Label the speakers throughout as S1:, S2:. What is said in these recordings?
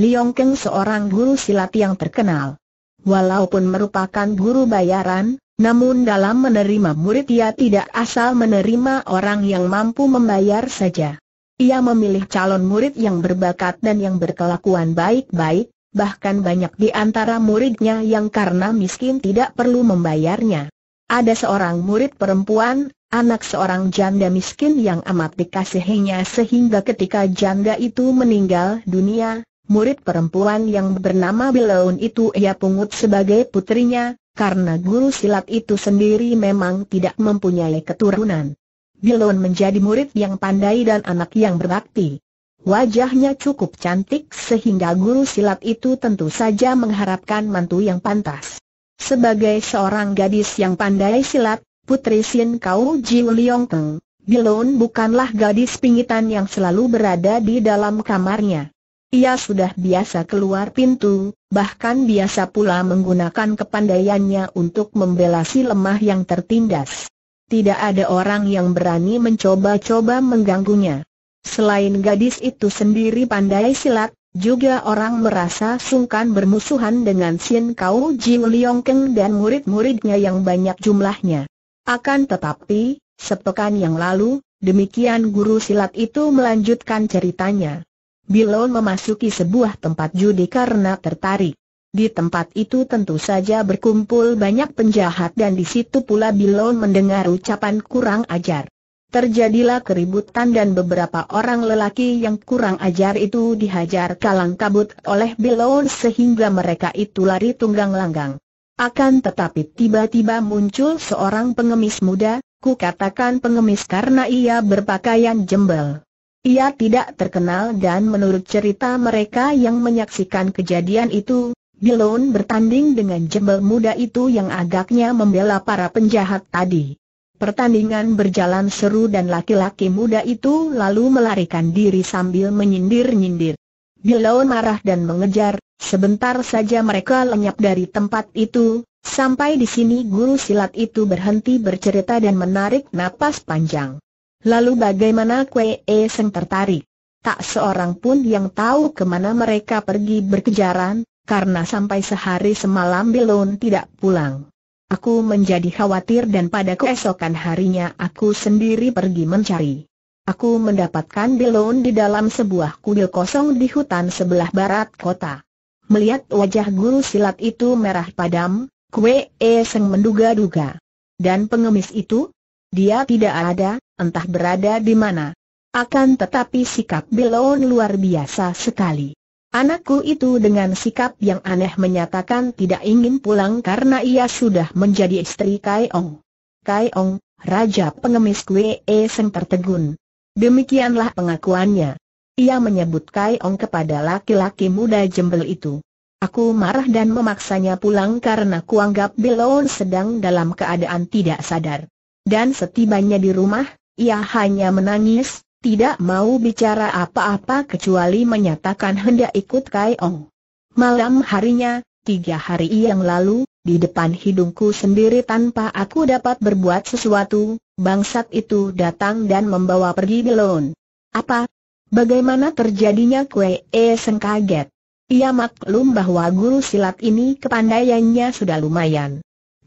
S1: Liong Keng seorang guru silat yang terkenal. Walaupun merupakan guru bayaran, namun dalam menerima murid ia tidak asal menerima orang yang mampu membayar saja. Ia memilih calon murid yang berbakat dan yang berkelakuan baik-baik, bahkan banyak di antara muridnya yang karena miskin tidak perlu membayarnya. Ada seorang murid perempuan, anak seorang janda miskin yang amat dikasihinya sehingga ketika janda itu meninggal dunia, murid perempuan yang bernama Bilaun itu ia pungut sebagai putrinya, karena guru silat itu sendiri memang tidak mempunyai keturunan. Bilaun menjadi murid yang pandai dan anak yang berbakti. Wajahnya cukup cantik sehingga guru silat itu tentu saja mengharapkan mantu yang pantas. Sebagai seorang gadis yang pandai silat, Putri Sin Kau Jiu Liong Teng, Bilon bukanlah gadis pingitan yang selalu berada di dalam kamarnya. Ia sudah biasa keluar pintu, bahkan biasa pula menggunakan kepandaiannya untuk membela si lemah yang tertindas. Tidak ada orang yang berani mencoba-coba mengganggunya. Selain gadis itu sendiri pandai silat, juga orang merasa sungkan bermusuhan dengan Sien Kau Jiu Liong Keng dan murid-muridnya yang banyak jumlahnya. Akan tetapi, sepekan yang lalu, demikian guru silat itu melanjutkan ceritanya. Bilon memasuki sebuah tempat judi karena tertarik. Di tempat itu tentu saja berkumpul banyak penjahat dan di situ pula Bilon mendengar ucapan kurang ajar. Terjadilah keributan dan beberapa orang lelaki yang kurang ajar itu dihajar kalang kabut oleh Bilon sehingga mereka itu lari tunggang langgang. Akan tetapi tiba-tiba muncul seorang pengemis muda, ku katakan pengemis karena ia berpakaian jembel. Ia tidak terkenal dan menurut cerita mereka yang menyaksikan kejadian itu, Bilon bertanding dengan jembel muda itu yang agaknya membela para penjahat tadi. Pertandingan berjalan seru dan laki-laki muda itu lalu melarikan diri sambil menyindir-nyindir. Bilon marah dan mengejar, sebentar saja mereka lenyap dari tempat itu, sampai di sini guru silat itu berhenti bercerita dan menarik napas panjang. Lalu bagaimana Kwe e Seng tertarik? Tak seorang pun yang tahu kemana mereka pergi berkejaran, karena sampai sehari semalam Bilun tidak pulang. Aku menjadi khawatir dan pada keesokan harinya aku sendiri pergi mencari. Aku mendapatkan Bilun di dalam sebuah kuil kosong di hutan sebelah barat kota. Melihat wajah guru silat itu merah padam, Kwe E Seng menduga-duga. Dan pengemis itu? Dia tidak ada, entah berada di mana. Akan tetapi sikap Belon luar biasa sekali. Anakku itu dengan sikap yang aneh menyatakan tidak ingin pulang karena ia sudah menjadi istri Kai Ong. Kai Ong, Raja Pengemis Kwe e Seng Tertegun. Demikianlah pengakuannya. Ia menyebut Kai Ong kepada laki-laki muda jembel itu. Aku marah dan memaksanya pulang karena kuanggap Belon sedang dalam keadaan tidak sadar. Dan setibanya di rumah, ia hanya menangis, tidak mau bicara apa-apa kecuali menyatakan hendak ikut Kai Ong. Malam harinya, tiga hari yang lalu, di depan hidungku sendiri tanpa aku dapat berbuat sesuatu, bangsat itu datang dan membawa pergi Belon. Apa? Bagaimana terjadinya kue Eseng kaget? Ia maklum bahwa guru silat ini kepandaiannya sudah lumayan.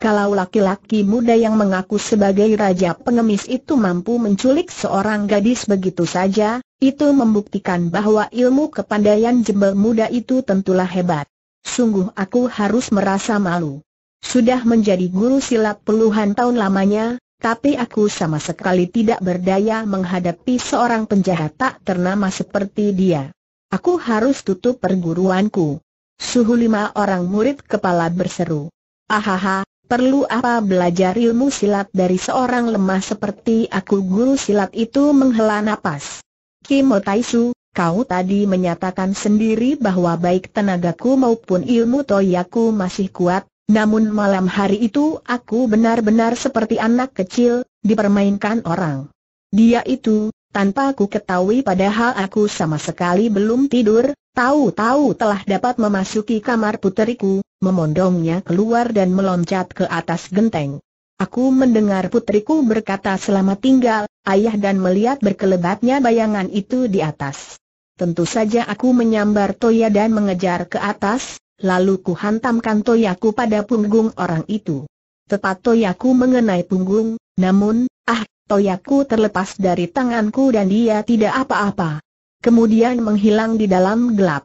S1: Kalau laki-laki muda yang mengaku sebagai raja pengemis itu mampu menculik seorang gadis begitu saja, itu membuktikan bahwa ilmu kepandaian jembel muda itu tentulah hebat. Sungguh aku harus merasa malu. Sudah menjadi guru silat puluhan tahun lamanya, tapi aku sama sekali tidak berdaya menghadapi seorang penjahat tak ternama seperti dia. Aku harus tutup perguruanku. Suhu lima orang murid kepala berseru. Ahaha, Perlu apa belajar ilmu silat dari seorang lemah seperti aku guru silat itu menghela nafas. Kimo Taisu, kau tadi menyatakan sendiri bahwa baik tenagaku maupun ilmu toyaku masih kuat, namun malam hari itu aku benar-benar seperti anak kecil, dipermainkan orang. Dia itu, tanpa aku ketahui padahal aku sama sekali belum tidur, tahu-tahu telah dapat memasuki kamar puteriku, memondongnya keluar dan meloncat ke atas genteng. Aku mendengar putriku berkata selamat tinggal, ayah dan melihat berkelebatnya bayangan itu di atas. Tentu saja aku menyambar Toya dan mengejar ke atas, lalu kuhantamkan Toyaku pada punggung orang itu. Tepat Toyaku mengenai punggung, namun, ah, Toyaku terlepas dari tanganku dan dia tidak apa-apa. Kemudian menghilang di dalam gelap.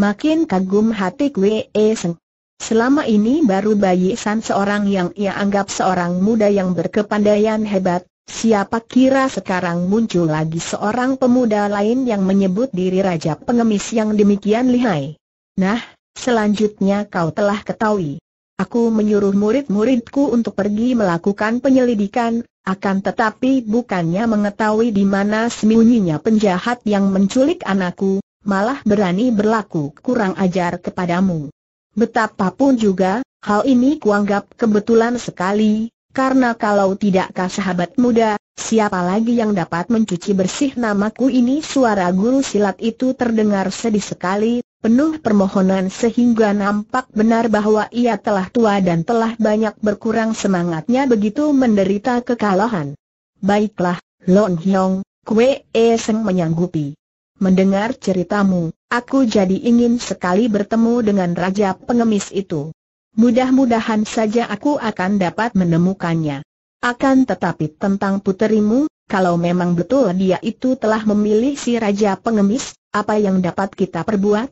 S1: Makin kagum hati Kwe Seng. Selama ini baru Bayi San seorang yang ia anggap seorang muda yang berkepandaian hebat, siapa kira sekarang muncul lagi seorang pemuda lain yang menyebut diri Raja Pengemis yang demikian lihai. Nah, selanjutnya kau telah ketahui. Aku menyuruh murid-muridku untuk pergi melakukan penyelidikan, akan tetapi bukannya mengetahui di mana sembunyinya penjahat yang menculik anakku, malah berani berlaku kurang ajar kepadamu. Betapapun juga, hal ini kuanggap kebetulan sekali, karena kalau tidakkah sahabat muda, siapa lagi yang dapat mencuci bersih namaku ini? Suara guru silat itu terdengar sedih sekali, penuh permohonan sehingga nampak benar bahwa ia telah tua dan telah banyak berkurang semangatnya begitu menderita kekalahan. Baiklah, Lon Hyong, Kwe E menyanggupi. Mendengar ceritamu, aku jadi ingin sekali bertemu dengan Raja Pengemis itu. Mudah-mudahan saja aku akan dapat menemukannya. Akan tetapi tentang puterimu, kalau memang betul dia itu telah memilih si Raja Pengemis, apa yang dapat kita perbuat?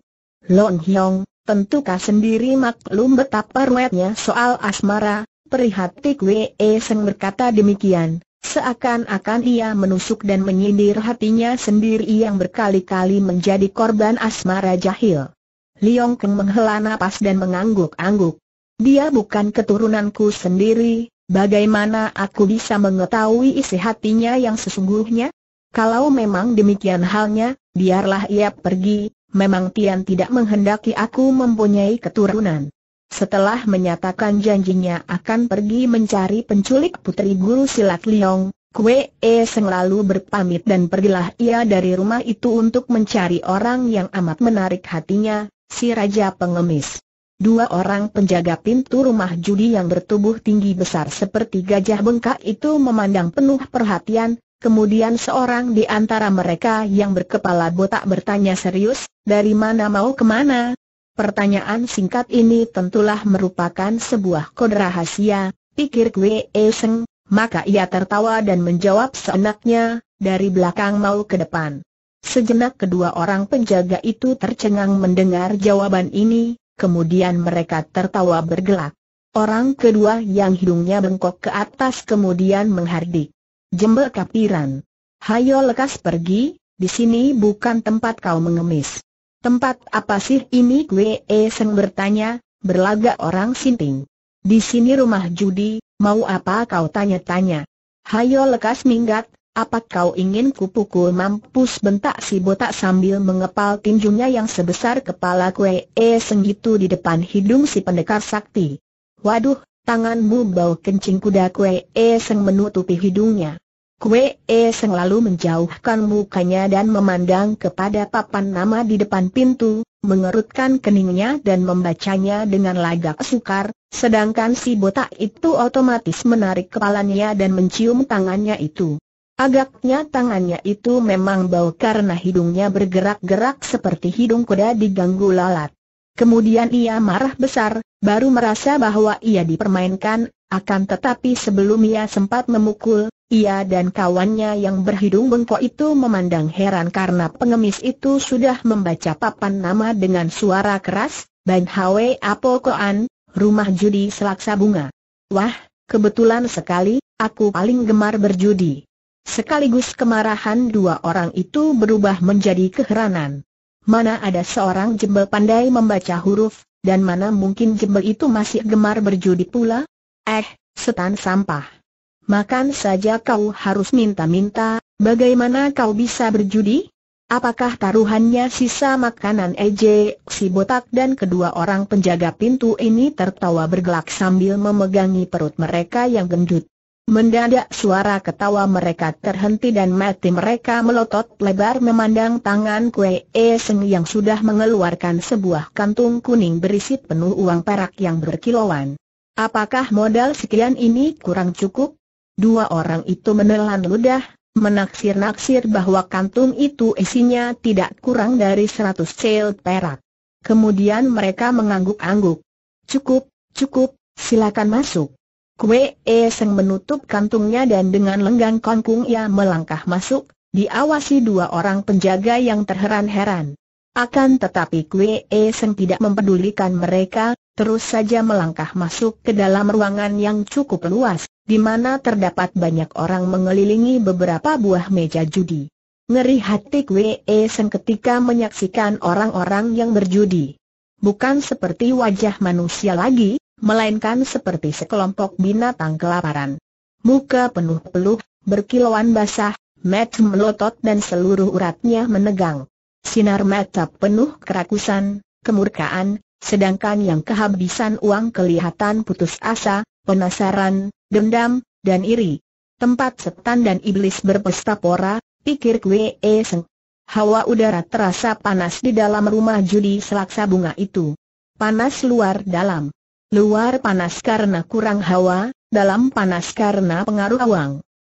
S1: Lon Hyong, tentukah sendiri maklum betapa ruwetnya soal asmara, perihati Kwe e Seng berkata demikian. Seakan-akan ia menusuk dan menyindir hatinya sendiri yang berkali-kali menjadi korban asmara jahil. Liong Keng menghela napas dan mengangguk-angguk. Dia bukan keturunanku sendiri, bagaimana aku bisa mengetahui isi hatinya yang sesungguhnya? Kalau memang demikian halnya, biarlah ia pergi, memang Tian tidak menghendaki aku mempunyai keturunan. Setelah menyatakan janjinya akan pergi mencari penculik putri guru silat Liong, Kue E Seng lalu berpamit dan pergilah ia dari rumah itu untuk mencari orang yang amat menarik hatinya, si Raja Pengemis. Dua orang penjaga pintu rumah judi yang bertubuh tinggi besar seperti gajah bengkak itu memandang penuh perhatian, kemudian seorang di antara mereka yang berkepala botak bertanya serius, dari mana mau kemana? Pertanyaan singkat ini tentulah merupakan sebuah kode rahasia, pikir Kwe Seng, maka ia tertawa dan menjawab seenaknya, dari belakang mau ke depan. Sejenak kedua orang penjaga itu tercengang mendengar jawaban ini, kemudian mereka tertawa bergelak. Orang kedua yang hidungnya bengkok ke atas kemudian menghardik. Jembel kapiran. Hayo lekas pergi, di sini bukan tempat kau mengemis. Tempat apa sih ini gue e Seng bertanya, berlagak orang sinting. Di sini rumah judi, mau apa kau tanya-tanya? Hayo lekas minggat, apa kau ingin kupukul mampus bentak si botak sambil mengepal tinjunya yang sebesar kepala gue e Seng itu di depan hidung si pendekar sakti. Waduh, tanganmu bau kencing kuda gue e Seng menutupi hidungnya. E Seng lalu menjauhkan mukanya dan memandang kepada papan nama di depan pintu, mengerutkan keningnya dan membacanya dengan lagak sukar, sedangkan si botak itu otomatis menarik kepalanya dan mencium tangannya itu. Agaknya tangannya itu memang bau karena hidungnya bergerak-gerak seperti hidung kuda diganggu lalat. Kemudian ia marah besar, baru merasa bahwa ia dipermainkan, akan tetapi sebelum ia sempat memukul, ia dan kawannya yang berhidung bengkok itu memandang heran karena pengemis itu sudah membaca papan nama dengan suara keras, Ban Hwe Apo Koan, rumah judi selaksa bunga. Wah, kebetulan sekali, aku paling gemar berjudi. Sekaligus kemarahan dua orang itu berubah menjadi keheranan. Mana ada seorang jembel pandai membaca huruf, dan mana mungkin jembel itu masih gemar berjudi pula? Eh, setan sampah. Makan saja kau harus minta-minta, bagaimana kau bisa berjudi? Apakah taruhannya sisa makanan EJ, si botak dan kedua orang penjaga pintu ini tertawa bergelak sambil memegangi perut mereka yang gendut. Mendadak suara ketawa mereka terhenti dan mati mereka melotot lebar memandang tangan Kue eseng yang sudah mengeluarkan sebuah kantung kuning berisi penuh uang perak yang berkilauan. Apakah modal sekian ini kurang cukup? Dua orang itu menelan ludah, menaksir-naksir bahwa kantung itu isinya tidak kurang dari seratus sel perak. Kemudian mereka mengangguk-angguk. Cukup, cukup, silakan masuk. Kue Eseng menutup kantungnya dan dengan lenggang kongkung ia melangkah masuk, diawasi dua orang penjaga yang terheran-heran. Akan tetapi Kue Seng tidak mempedulikan mereka, terus saja melangkah masuk ke dalam ruangan yang cukup luas, di mana terdapat banyak orang mengelilingi beberapa buah meja judi. Ngeri hati Kue Seng ketika menyaksikan orang-orang yang berjudi. Bukan seperti wajah manusia lagi, melainkan seperti sekelompok binatang kelaparan. Muka penuh peluh, berkilauan basah, mat melotot dan seluruh uratnya menegang. Sinar mata penuh kerakusan, kemurkaan, sedangkan yang kehabisan uang kelihatan putus asa, penasaran, dendam, dan iri. Tempat setan dan iblis berpesta pora, pikir kue Seng. Hawa udara terasa panas di dalam rumah judi selaksa bunga itu. Panas luar dalam. Luar panas karena kurang hawa, dalam panas karena pengaruh awang.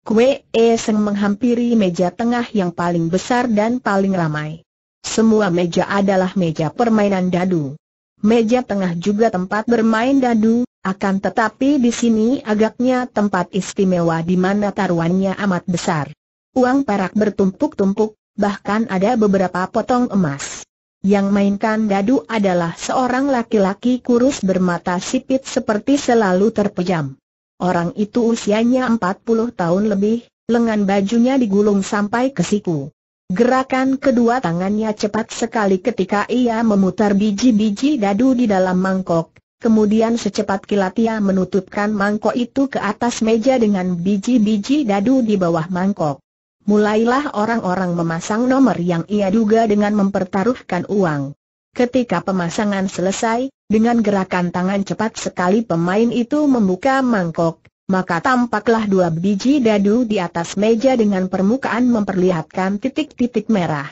S1: Kue Seng menghampiri meja tengah yang paling besar dan paling ramai. Semua meja adalah meja permainan dadu. Meja tengah juga tempat bermain dadu, akan tetapi di sini agaknya tempat istimewa di mana taruhannya amat besar. Uang perak bertumpuk-tumpuk, bahkan ada beberapa potong emas. Yang mainkan dadu adalah seorang laki-laki kurus bermata sipit seperti selalu terpejam. Orang itu usianya 40 tahun lebih, lengan bajunya digulung sampai ke siku. Gerakan kedua tangannya cepat sekali ketika ia memutar biji-biji dadu di dalam mangkok, kemudian secepat kilat ia menutupkan mangkok itu ke atas meja dengan biji-biji dadu di bawah mangkok. Mulailah orang-orang memasang nomor yang ia duga dengan mempertaruhkan uang. Ketika pemasangan selesai, dengan gerakan tangan cepat sekali pemain itu membuka mangkok, maka tampaklah dua biji dadu di atas meja dengan permukaan memperlihatkan titik-titik merah.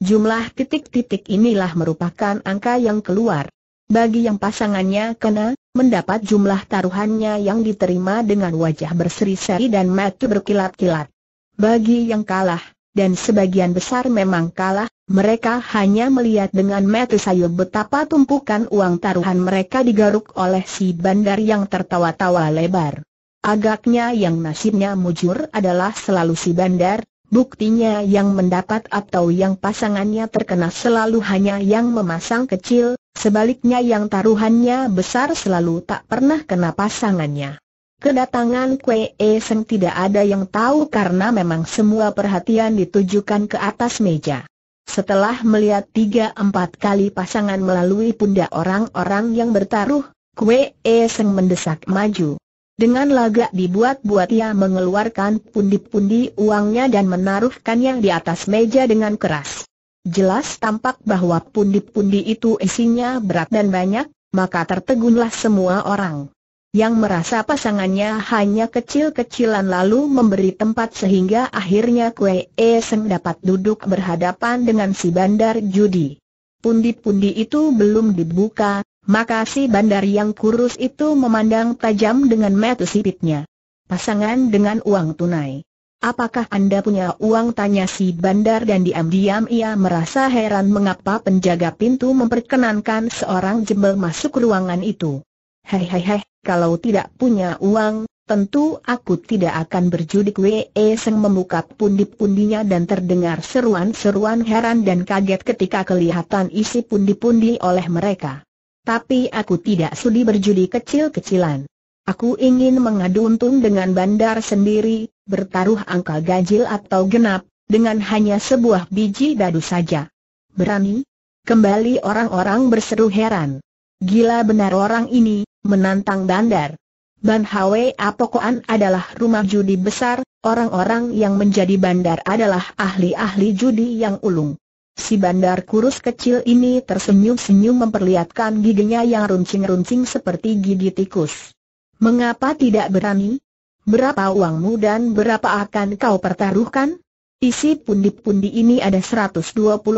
S1: Jumlah titik-titik inilah merupakan angka yang keluar. Bagi yang pasangannya kena, mendapat jumlah taruhannya yang diterima dengan wajah berseri-seri dan mata berkilat-kilat. Bagi yang kalah, dan sebagian besar memang kalah, mereka hanya melihat dengan mata sayur betapa tumpukan uang taruhan mereka digaruk oleh si bandar yang tertawa-tawa lebar. Agaknya yang nasibnya mujur adalah selalu si bandar, buktinya yang mendapat atau yang pasangannya terkena selalu hanya yang memasang kecil, sebaliknya yang taruhannya besar selalu tak pernah kena pasangannya. Kedatangan Kwe e Seng tidak ada yang tahu karena memang semua perhatian ditujukan ke atas meja. Setelah melihat tiga empat kali pasangan melalui pundak orang-orang yang bertaruh, Kwe e Seng mendesak maju. Dengan lagak dibuat-buat ia mengeluarkan pundi-pundi uangnya dan menaruhkannya di atas meja dengan keras. Jelas tampak bahwa pundi-pundi itu isinya berat dan banyak, maka tertegunlah semua orang. Yang merasa pasangannya hanya kecil-kecilan lalu memberi tempat sehingga akhirnya Kue Seng dapat duduk berhadapan dengan si bandar judi. Pundi-pundi itu belum dibuka, maka si bandar yang kurus itu memandang tajam dengan mata sipitnya. Pasangan dengan uang tunai. Apakah Anda punya uang? Tanya si bandar dan diam-diam ia merasa heran mengapa penjaga pintu memperkenankan seorang jembel masuk ruangan itu. Hei hei hei, kalau tidak punya uang, tentu aku tidak akan berjudik Wee Seng membuka pundi-pundinya dan terdengar seruan-seruan heran dan kaget ketika kelihatan isi pundi-pundi oleh mereka. Tapi aku tidak sudi berjudi kecil-kecilan. Aku ingin mengadu untung dengan bandar sendiri, bertaruh angka ganjil atau genap, dengan hanya sebuah biji dadu saja. Berani? Kembali orang-orang berseru heran. Gila benar orang ini, menantang bandar. Ban Hwe Apokoan adalah rumah judi besar, orang-orang yang menjadi bandar adalah ahli-ahli judi yang ulung. Si bandar kurus kecil ini tersenyum-senyum memperlihatkan giginya yang runcing-runcing seperti gigi tikus. Mengapa tidak berani? Berapa uangmu dan berapa akan kau pertaruhkan? Isi pundi-pundi ini ada 120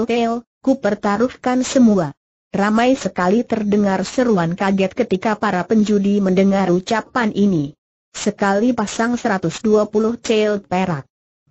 S1: kel, ku pertaruhkan semua. Ramai sekali terdengar seruan kaget ketika para penjudi mendengar ucapan ini. Sekali pasang 120 cel perak.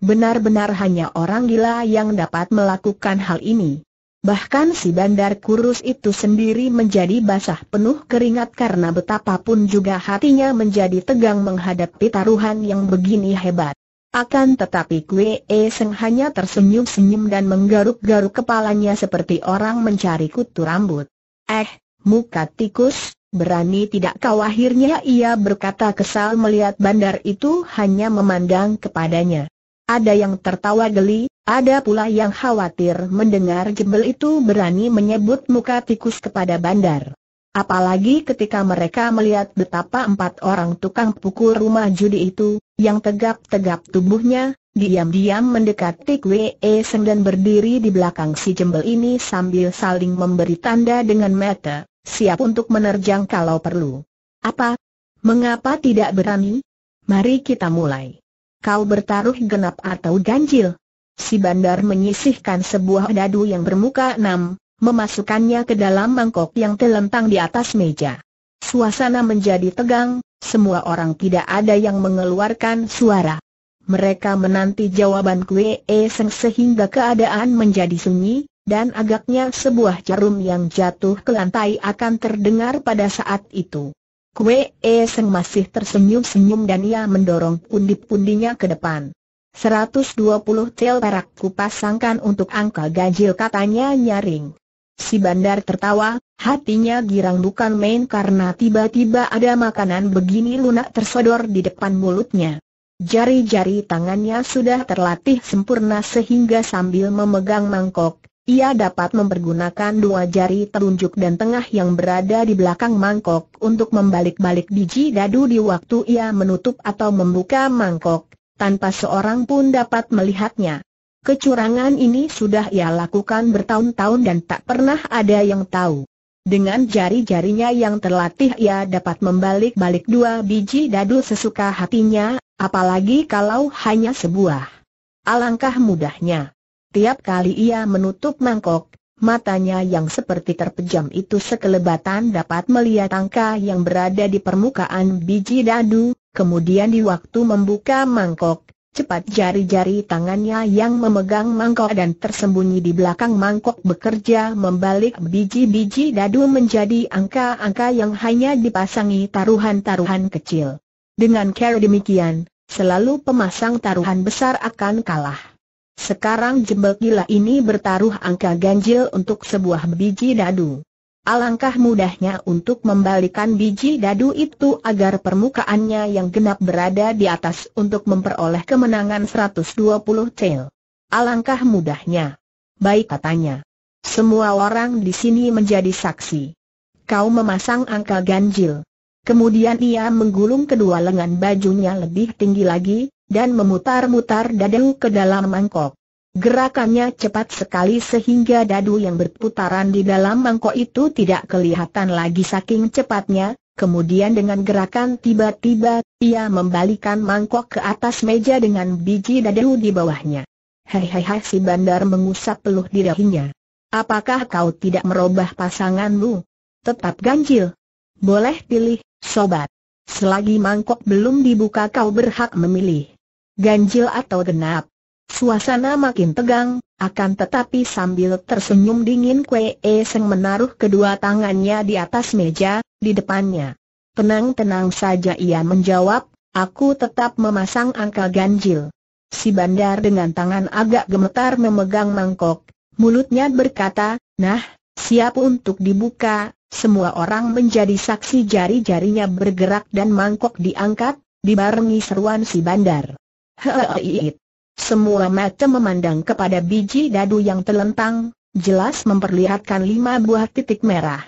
S1: Benar-benar hanya orang gila yang dapat melakukan hal ini. Bahkan si bandar kurus itu sendiri menjadi basah penuh keringat karena betapapun juga hatinya menjadi tegang menghadapi taruhan yang begini hebat. Akan tetapi Kwe e Seng hanya tersenyum-senyum dan menggaruk-garuk kepalanya seperti orang mencari kutu rambut. Eh, muka tikus, berani tidak kau akhirnya ia berkata kesal melihat bandar itu hanya memandang kepadanya. Ada yang tertawa geli, ada pula yang khawatir mendengar jembel itu berani menyebut muka tikus kepada bandar. Apalagi ketika mereka melihat betapa empat orang tukang pukul rumah judi itu, yang tegap-tegap tubuhnya, diam-diam mendekati Kwe e Seng dan berdiri di belakang si jembel ini sambil saling memberi tanda dengan mata, siap untuk menerjang kalau perlu. Apa? Mengapa tidak berani? Mari kita mulai kau bertaruh genap atau ganjil. Si bandar menyisihkan sebuah dadu yang bermuka enam, memasukkannya ke dalam mangkok yang telentang di atas meja. Suasana menjadi tegang, semua orang tidak ada yang mengeluarkan suara. Mereka menanti jawaban Kue Eseng sehingga keadaan menjadi sunyi, dan agaknya sebuah jarum yang jatuh ke lantai akan terdengar pada saat itu. Kue E Seng masih tersenyum-senyum dan ia mendorong pundi-pundinya ke depan. 120 tel perak kupasangkan untuk angka ganjil katanya nyaring. Si bandar tertawa, hatinya girang bukan main karena tiba-tiba ada makanan begini lunak tersodor di depan mulutnya. Jari-jari tangannya sudah terlatih sempurna sehingga sambil memegang mangkok, ia dapat mempergunakan dua jari telunjuk dan tengah yang berada di belakang mangkok untuk membalik-balik biji dadu di waktu ia menutup atau membuka mangkok, tanpa seorang pun dapat melihatnya. Kecurangan ini sudah ia lakukan bertahun-tahun dan tak pernah ada yang tahu. Dengan jari-jarinya yang terlatih ia dapat membalik-balik dua biji dadu sesuka hatinya, apalagi kalau hanya sebuah. Alangkah mudahnya. Tiap kali ia menutup mangkok, matanya yang seperti terpejam itu sekelebatan dapat melihat angka yang berada di permukaan biji dadu, kemudian di waktu membuka mangkok, cepat jari-jari tangannya yang memegang mangkok dan tersembunyi di belakang mangkok bekerja membalik biji-biji dadu menjadi angka-angka yang hanya dipasangi taruhan-taruhan kecil. Dengan cara demikian, selalu pemasang taruhan besar akan kalah. Sekarang jembel gila ini bertaruh angka ganjil untuk sebuah biji dadu. Alangkah mudahnya untuk membalikan biji dadu itu agar permukaannya yang genap berada di atas untuk memperoleh kemenangan 120 cel. Alangkah mudahnya. Baik katanya. Semua orang di sini menjadi saksi. Kau memasang angka ganjil. Kemudian ia menggulung kedua lengan bajunya lebih tinggi lagi, dan memutar-mutar dadu ke dalam mangkok. Gerakannya cepat sekali sehingga dadu yang berputaran di dalam mangkok itu tidak kelihatan lagi saking cepatnya, kemudian dengan gerakan tiba-tiba, ia membalikan mangkok ke atas meja dengan biji dadu di bawahnya. Hei hei hei, si bandar mengusap peluh di dahinya. Apakah kau tidak merubah pasanganmu? Tetap ganjil. Boleh pilih, sobat. Selagi mangkok belum dibuka kau berhak memilih ganjil atau genap. Suasana makin tegang, akan tetapi sambil tersenyum dingin Kwe e Seng menaruh kedua tangannya di atas meja, di depannya. Tenang-tenang saja ia menjawab, aku tetap memasang angka ganjil. Si bandar dengan tangan agak gemetar memegang mangkok, mulutnya berkata, nah, siap untuk dibuka, semua orang menjadi saksi jari-jarinya bergerak dan mangkok diangkat, dibarengi seruan si bandar. Hei, semua mata memandang kepada biji dadu yang telentang, jelas memperlihatkan lima buah titik merah.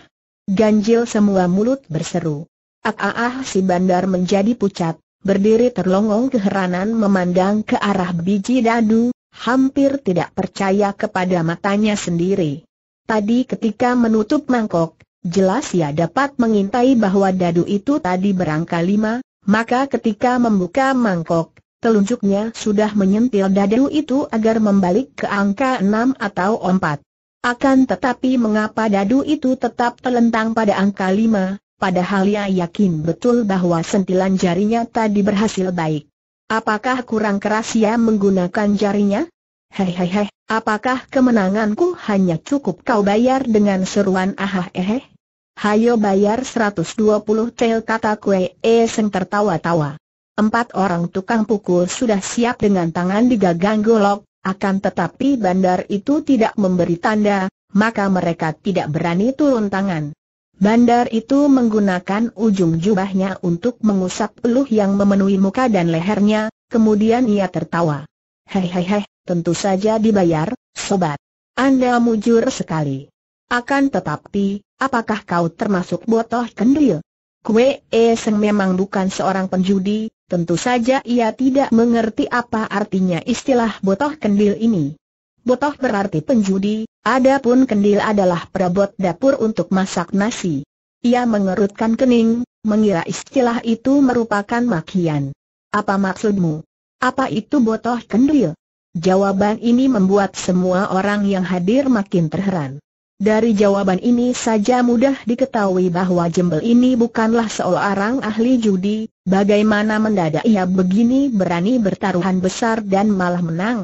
S1: Ganjil semua mulut berseru. Aaah ah, ah, si bandar menjadi pucat, berdiri terlongong keheranan memandang ke arah biji dadu, hampir tidak percaya kepada matanya sendiri. Tadi ketika menutup mangkok, jelas ia dapat mengintai bahwa dadu itu tadi berangka lima, maka ketika membuka mangkok, telunjuknya sudah menyentil dadu itu agar membalik ke angka 6 atau 4. Akan tetapi mengapa dadu itu tetap terlentang pada angka 5, padahal ia yakin betul bahwa sentilan jarinya tadi berhasil baik. Apakah kurang keras ia menggunakan jarinya? Hei hei hei, apakah kemenanganku hanya cukup kau bayar dengan seruan ahah ehe? Eh? Hayo bayar 120 tel kata kue e seng tertawa-tawa. Empat orang tukang pukul sudah siap dengan tangan digagang golok, akan tetapi bandar itu tidak memberi tanda, maka mereka tidak berani turun tangan. Bandar itu menggunakan ujung jubahnya untuk mengusap peluh yang memenuhi muka dan lehernya, kemudian ia tertawa. Hehehe, tentu saja dibayar, sobat. Anda mujur sekali. Akan tetapi, apakah kau termasuk botoh kendil? Kue Seng memang bukan seorang penjudi, Tentu saja ia tidak mengerti apa artinya istilah botoh kendil ini. Botoh berarti penjudi, adapun kendil adalah perabot dapur untuk masak nasi. Ia mengerutkan kening, mengira istilah itu merupakan makian. Apa maksudmu? Apa itu botoh kendil? Jawaban ini membuat semua orang yang hadir makin terheran. Dari jawaban ini saja mudah diketahui bahwa jembel ini bukanlah seorang ahli judi, bagaimana mendadak ia begini berani bertaruhan besar dan malah menang.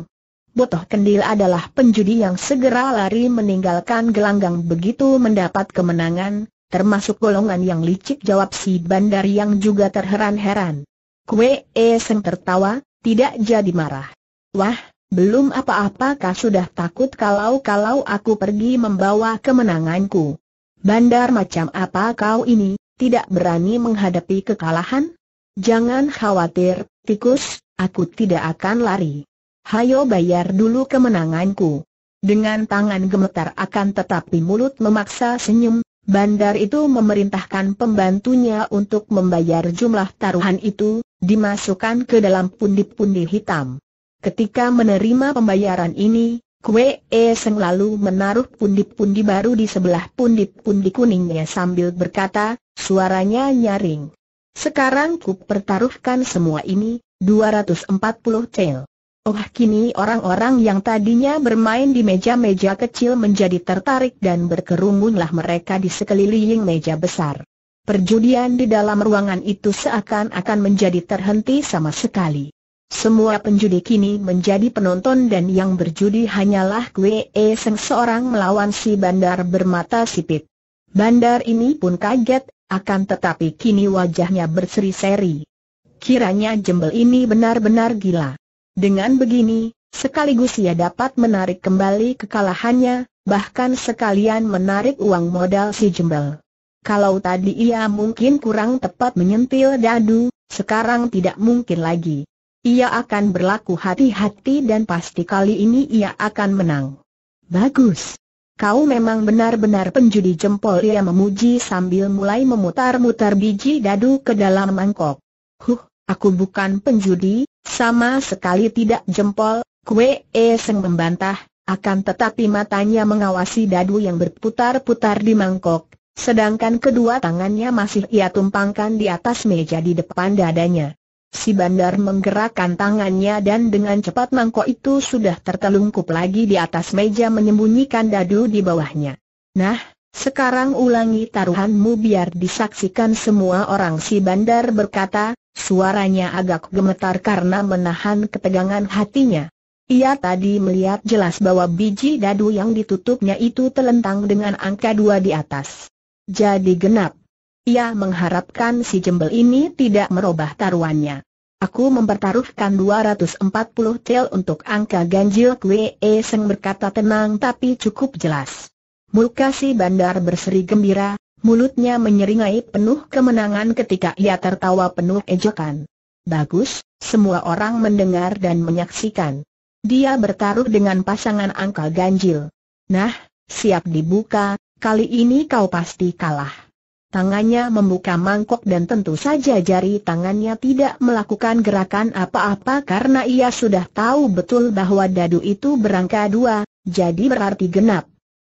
S1: Botoh Kendil adalah penjudi yang segera lari meninggalkan gelanggang begitu mendapat kemenangan, termasuk golongan yang licik jawab si bandar yang juga terheran-heran. Kue eh, Seng tertawa, tidak jadi marah. Wah, belum apa-apa sudah takut kalau-kalau aku pergi membawa kemenanganku? Bandar macam apa kau ini, tidak berani menghadapi kekalahan? Jangan khawatir, tikus, aku tidak akan lari. Hayo bayar dulu kemenanganku. Dengan tangan gemetar akan tetapi mulut memaksa senyum, bandar itu memerintahkan pembantunya untuk membayar jumlah taruhan itu, dimasukkan ke dalam pundi-pundi hitam. Ketika menerima pembayaran ini, Kue E Seng lalu menaruh pundi-pundi baru di sebelah pundi-pundi kuningnya sambil berkata, suaranya nyaring. Sekarang ku pertaruhkan semua ini, 240 cel. Oh kini orang-orang yang tadinya bermain di meja-meja kecil menjadi tertarik dan berkerumunlah mereka di sekeliling meja besar. Perjudian di dalam ruangan itu seakan-akan menjadi terhenti sama sekali. Semua penjudi kini menjadi penonton dan yang berjudi hanyalah Kwe E Seng seorang melawan si bandar bermata sipit. Bandar ini pun kaget, akan tetapi kini wajahnya berseri-seri. Kiranya jembel ini benar-benar gila. Dengan begini, sekaligus ia dapat menarik kembali kekalahannya, bahkan sekalian menarik uang modal si jembel. Kalau tadi ia mungkin kurang tepat menyentil dadu, sekarang tidak mungkin lagi. Ia akan berlaku hati-hati dan pasti kali ini ia akan menang. Bagus. Kau memang benar-benar penjudi jempol ia memuji sambil mulai memutar-mutar biji dadu ke dalam mangkok. Huh, aku bukan penjudi, sama sekali tidak jempol, kue eseng membantah, akan tetapi matanya mengawasi dadu yang berputar-putar di mangkok, sedangkan kedua tangannya masih ia tumpangkan di atas meja di depan dadanya. Si bandar menggerakkan tangannya dan dengan cepat mangkok itu sudah tertelungkup lagi di atas meja menyembunyikan dadu di bawahnya. Nah, sekarang ulangi taruhanmu biar disaksikan semua orang si bandar berkata, suaranya agak gemetar karena menahan ketegangan hatinya. Ia tadi melihat jelas bahwa biji dadu yang ditutupnya itu telentang dengan angka dua di atas. Jadi genap. Ia mengharapkan si jembel ini tidak merubah taruhannya. Aku mempertaruhkan 240 tel untuk angka ganjil e Seng berkata tenang tapi cukup jelas. Muka si bandar berseri gembira, mulutnya menyeringai penuh kemenangan ketika ia tertawa penuh ejekan. Bagus, semua orang mendengar dan menyaksikan. Dia bertaruh dengan pasangan angka ganjil. Nah, siap dibuka, kali ini kau pasti kalah. Tangannya membuka mangkok dan tentu saja jari tangannya tidak melakukan gerakan apa-apa karena ia sudah tahu betul bahwa dadu itu berangka dua, jadi berarti genap.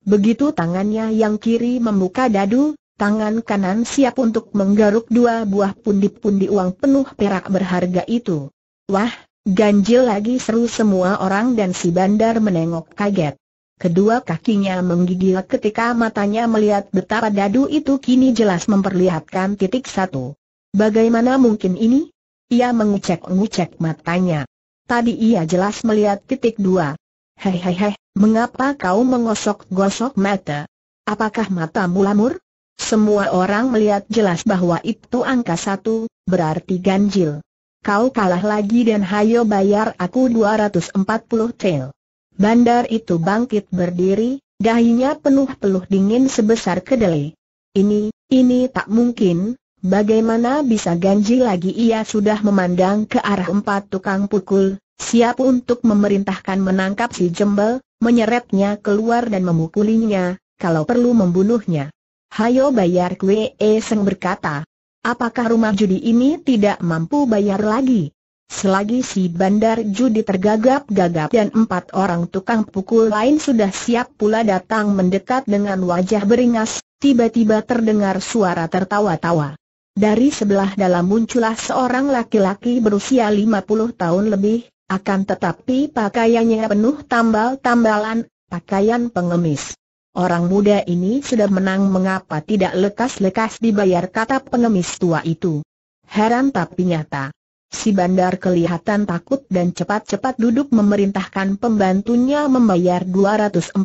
S1: Begitu tangannya yang kiri membuka dadu, tangan kanan siap untuk menggaruk dua buah pundi-pundi uang penuh perak berharga itu. Wah, ganjil lagi seru semua orang dan si bandar menengok kaget. Kedua kakinya menggigil ketika matanya melihat betapa dadu itu kini jelas memperlihatkan titik satu. Bagaimana mungkin ini? Ia mengucek-ngucek matanya. Tadi ia jelas melihat titik dua. Hei hei hei, mengapa kau mengosok-gosok mata? Apakah matamu lamur? Semua orang melihat jelas bahwa itu angka satu, berarti ganjil. Kau kalah lagi dan hayo bayar aku 240 tel. Bandar itu bangkit berdiri, dahinya penuh peluh dingin sebesar kedelai. Ini, ini tak mungkin, bagaimana bisa ganji lagi ia sudah memandang ke arah empat tukang pukul, siap untuk memerintahkan menangkap si jembel, menyeretnya keluar dan memukulinya, kalau perlu membunuhnya. Hayo bayar kue, Eseng berkata. Apakah rumah judi ini tidak mampu bayar lagi? Selagi si bandar judi tergagap-gagap dan empat orang tukang pukul lain sudah siap pula datang mendekat dengan wajah beringas, tiba-tiba terdengar suara tertawa-tawa. Dari sebelah dalam muncullah seorang laki-laki berusia lima puluh tahun lebih, akan tetapi pakaiannya penuh tambal-tambalan, pakaian pengemis. Orang muda ini sudah menang mengapa tidak lekas-lekas dibayar kata pengemis tua itu. Heran tapi nyata. Si bandar kelihatan takut dan cepat-cepat duduk memerintahkan pembantunya membayar 240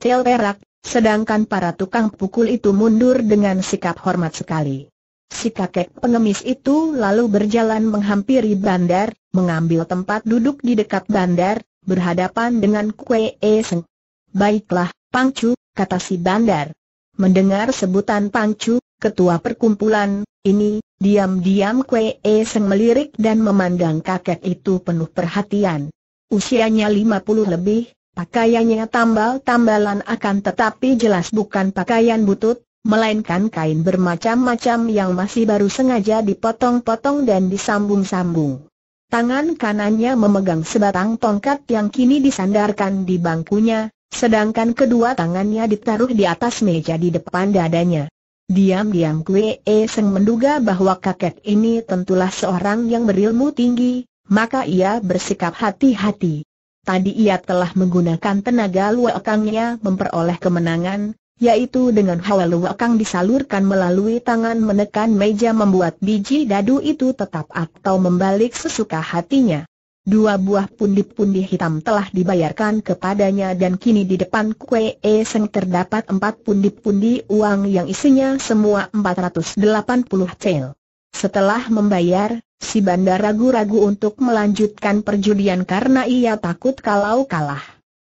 S1: tel perak, sedangkan para tukang pukul itu mundur dengan sikap hormat sekali. Si kakek pengemis itu lalu berjalan menghampiri bandar, mengambil tempat duduk di dekat bandar, berhadapan dengan Kue Eseng. Baiklah, Pangcu, kata si bandar. Mendengar sebutan Pangcu, ketua perkumpulan, ini, diam-diam Kwe e Seng melirik dan memandang kakek itu penuh perhatian. Usianya 50 lebih, pakaiannya tambal-tambalan akan tetapi jelas bukan pakaian butut, melainkan kain bermacam-macam yang masih baru sengaja dipotong-potong dan disambung-sambung. Tangan kanannya memegang sebatang tongkat yang kini disandarkan di bangkunya, sedangkan kedua tangannya ditaruh di atas meja di depan dadanya. Diam-diam Kwe E Seng menduga bahwa kakek ini tentulah seorang yang berilmu tinggi, maka ia bersikap hati-hati. Tadi ia telah menggunakan tenaga luakangnya memperoleh kemenangan, yaitu dengan hawa luakang disalurkan melalui tangan menekan meja membuat biji dadu itu tetap atau membalik sesuka hatinya. Dua buah pundi-pundi hitam telah dibayarkan kepadanya dan kini di depan Kue e Seng terdapat empat pundi-pundi uang yang isinya semua 480 cel. Setelah membayar, si bandar ragu-ragu untuk melanjutkan perjudian karena ia takut kalau kalah.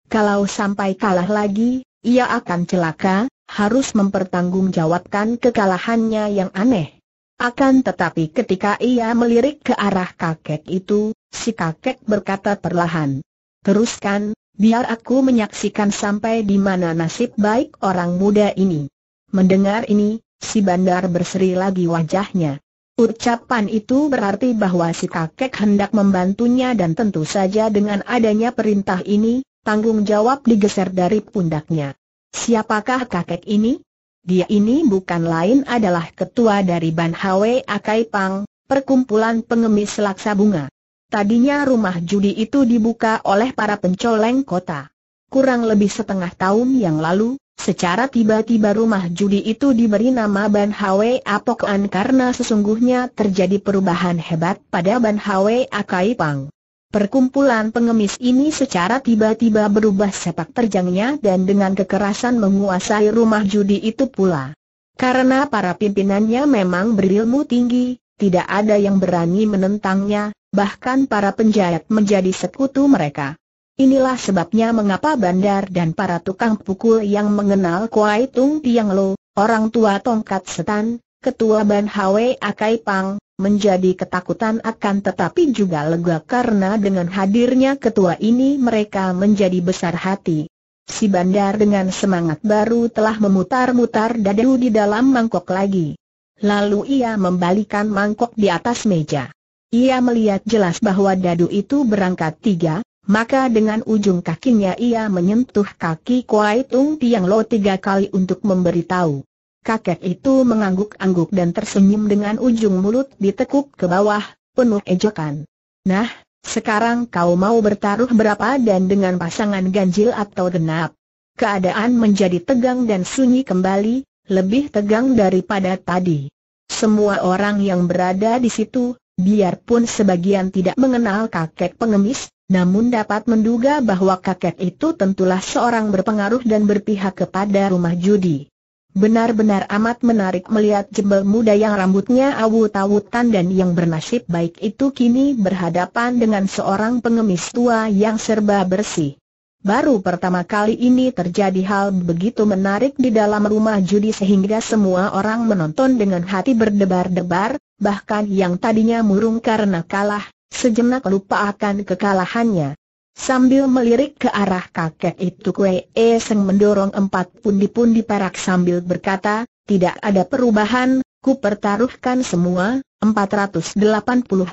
S1: Kalau sampai kalah lagi, ia akan celaka, harus mempertanggungjawabkan kekalahannya yang aneh. Akan tetapi ketika ia melirik ke arah kakek itu, Si kakek berkata perlahan. Teruskan, biar aku menyaksikan sampai di mana nasib baik orang muda ini. Mendengar ini, si bandar berseri lagi wajahnya. Ucapan itu berarti bahwa si kakek hendak membantunya dan tentu saja dengan adanya perintah ini, tanggung jawab digeser dari pundaknya. Siapakah kakek ini? Dia ini bukan lain adalah ketua dari Ban Hwe Akai Pang, perkumpulan pengemis laksa bunga. Tadinya rumah judi itu dibuka oleh para pencoleng kota. Kurang lebih setengah tahun yang lalu, secara tiba-tiba rumah judi itu diberi nama Ban Hwe Apokan karena sesungguhnya terjadi perubahan hebat pada Ban Hwe Akaipang. Perkumpulan pengemis ini secara tiba-tiba berubah sepak terjangnya dan dengan kekerasan menguasai rumah judi itu pula. Karena para pimpinannya memang berilmu tinggi, tidak ada yang berani menentangnya, bahkan para penjahat menjadi sekutu mereka. Inilah sebabnya mengapa bandar dan para tukang pukul yang mengenal Kuai Tung Tiang Lo, orang tua tongkat setan, ketua Ban Hwe Akai Pang, menjadi ketakutan akan tetapi juga lega karena dengan hadirnya ketua ini mereka menjadi besar hati. Si bandar dengan semangat baru telah memutar-mutar dadu di dalam mangkok lagi. Lalu ia membalikan mangkok di atas meja. Ia melihat jelas bahwa dadu itu berangkat tiga, maka dengan ujung kakinya ia menyentuh kaki Kuai Tung Tiang Lo tiga kali untuk memberitahu. Kakek itu mengangguk-angguk dan tersenyum dengan ujung mulut ditekuk ke bawah, penuh ejekan. Nah, sekarang kau mau bertaruh berapa dan dengan pasangan ganjil atau genap? Keadaan menjadi tegang dan sunyi kembali, lebih tegang daripada tadi. Semua orang yang berada di situ, Biarpun sebagian tidak mengenal kakek pengemis, namun dapat menduga bahwa kakek itu tentulah seorang berpengaruh dan berpihak kepada rumah judi. Benar-benar amat menarik melihat jebel muda yang rambutnya awut-awutan dan yang bernasib baik itu kini berhadapan dengan seorang pengemis tua yang serba bersih. Baru pertama kali ini terjadi hal begitu menarik di dalam rumah judi sehingga semua orang menonton dengan hati berdebar-debar, bahkan yang tadinya murung karena kalah, sejenak lupa akan kekalahannya. Sambil melirik ke arah kakek itu Kue E Seng mendorong empat pundi-pundi perak sambil berkata, tidak ada perubahan, ku pertaruhkan semua, 480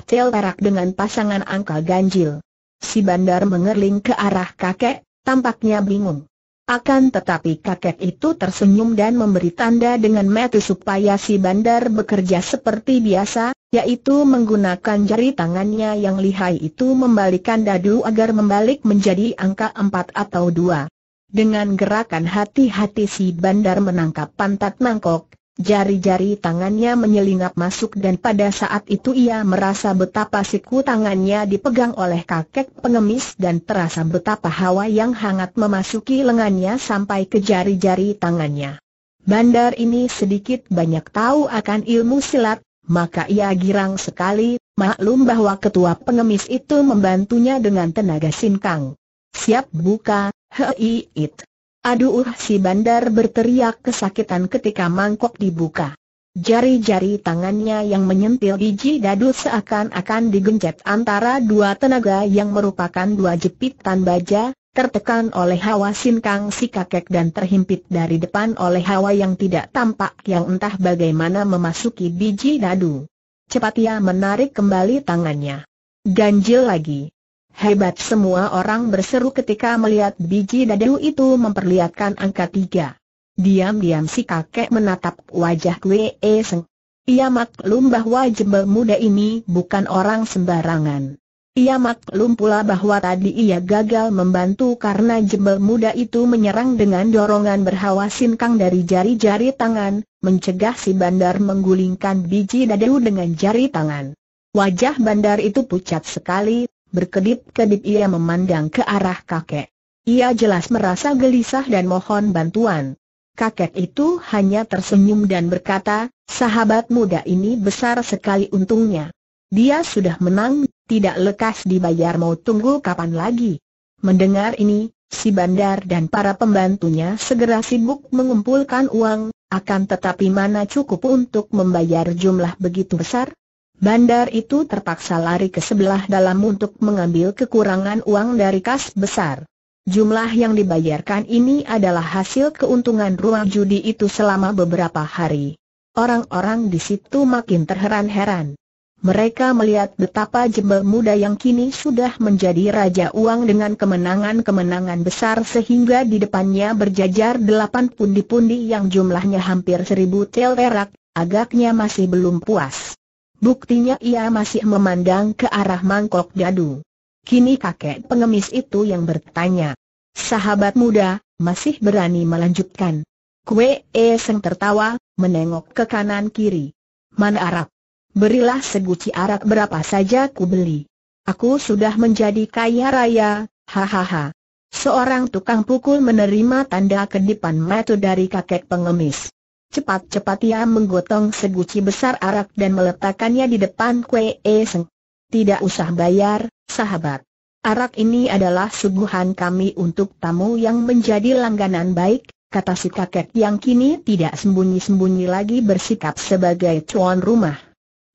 S1: tel perak dengan pasangan angka ganjil. Si bandar mengerling ke arah kakek, tampaknya bingung. Akan tetapi kakek itu tersenyum dan memberi tanda dengan metu supaya si bandar bekerja seperti biasa, yaitu menggunakan jari tangannya yang lihai itu membalikan dadu agar membalik menjadi angka empat atau dua. Dengan gerakan hati-hati si bandar menangkap pantat mangkok, Jari-jari tangannya menyelinap masuk dan pada saat itu ia merasa betapa siku tangannya dipegang oleh kakek pengemis dan terasa betapa hawa yang hangat memasuki lengannya sampai ke jari-jari tangannya. Bandar ini sedikit banyak tahu akan ilmu silat, maka ia girang sekali, maklum bahwa ketua pengemis itu membantunya dengan tenaga sinkang. Siap buka, hei it. Aduh si bandar berteriak kesakitan ketika mangkok dibuka. Jari-jari tangannya yang menyentil biji dadu seakan-akan digencet antara dua tenaga yang merupakan dua jepitan baja, tertekan oleh hawa sinkang si kakek dan terhimpit dari depan oleh hawa yang tidak tampak yang entah bagaimana memasuki biji dadu. Cepat ia menarik kembali tangannya. Ganjil lagi. Hebat semua orang berseru ketika melihat biji dadu itu memperlihatkan angka tiga. Diam-diam si kakek menatap wajah Kwee Seng. Ia maklum bahwa jembel muda ini bukan orang sembarangan. Ia maklum pula bahwa tadi ia gagal membantu karena jembel muda itu menyerang dengan dorongan berhawa sinkang dari jari-jari tangan, mencegah si bandar menggulingkan biji dadu dengan jari tangan. Wajah bandar itu pucat sekali, Berkedip-kedip ia memandang ke arah kakek. Ia jelas merasa gelisah dan mohon bantuan. Kakek itu hanya tersenyum dan berkata, sahabat muda ini besar sekali untungnya. Dia sudah menang, tidak lekas dibayar mau tunggu kapan lagi. Mendengar ini, si bandar dan para pembantunya segera sibuk mengumpulkan uang, akan tetapi mana cukup untuk membayar jumlah begitu besar? Bandar itu terpaksa lari ke sebelah dalam untuk mengambil kekurangan uang dari kas besar. Jumlah yang dibayarkan ini adalah hasil keuntungan ruang judi itu selama beberapa hari. Orang-orang di situ makin terheran-heran. Mereka melihat betapa jembel muda yang kini sudah menjadi raja uang dengan kemenangan-kemenangan besar sehingga di depannya berjajar delapan pundi-pundi yang jumlahnya hampir seribu telerak. agaknya masih belum puas. Buktinya ia masih memandang ke arah mangkok dadu. Kini kakek pengemis itu yang bertanya. Sahabat muda, masih berani melanjutkan. Kue Eseng tertawa, menengok ke kanan kiri. Mana Arab? Berilah seguci arak berapa saja ku beli. Aku sudah menjadi kaya raya, hahaha. Seorang tukang pukul menerima tanda kedipan mata dari kakek pengemis. Cepat-cepat ia menggotong seguci besar arak dan meletakkannya di depan Kue Seng. Tidak usah bayar, sahabat. Arak ini adalah suguhan kami untuk tamu yang menjadi langganan baik, kata si kakek yang kini tidak sembunyi-sembunyi lagi bersikap sebagai tuan rumah.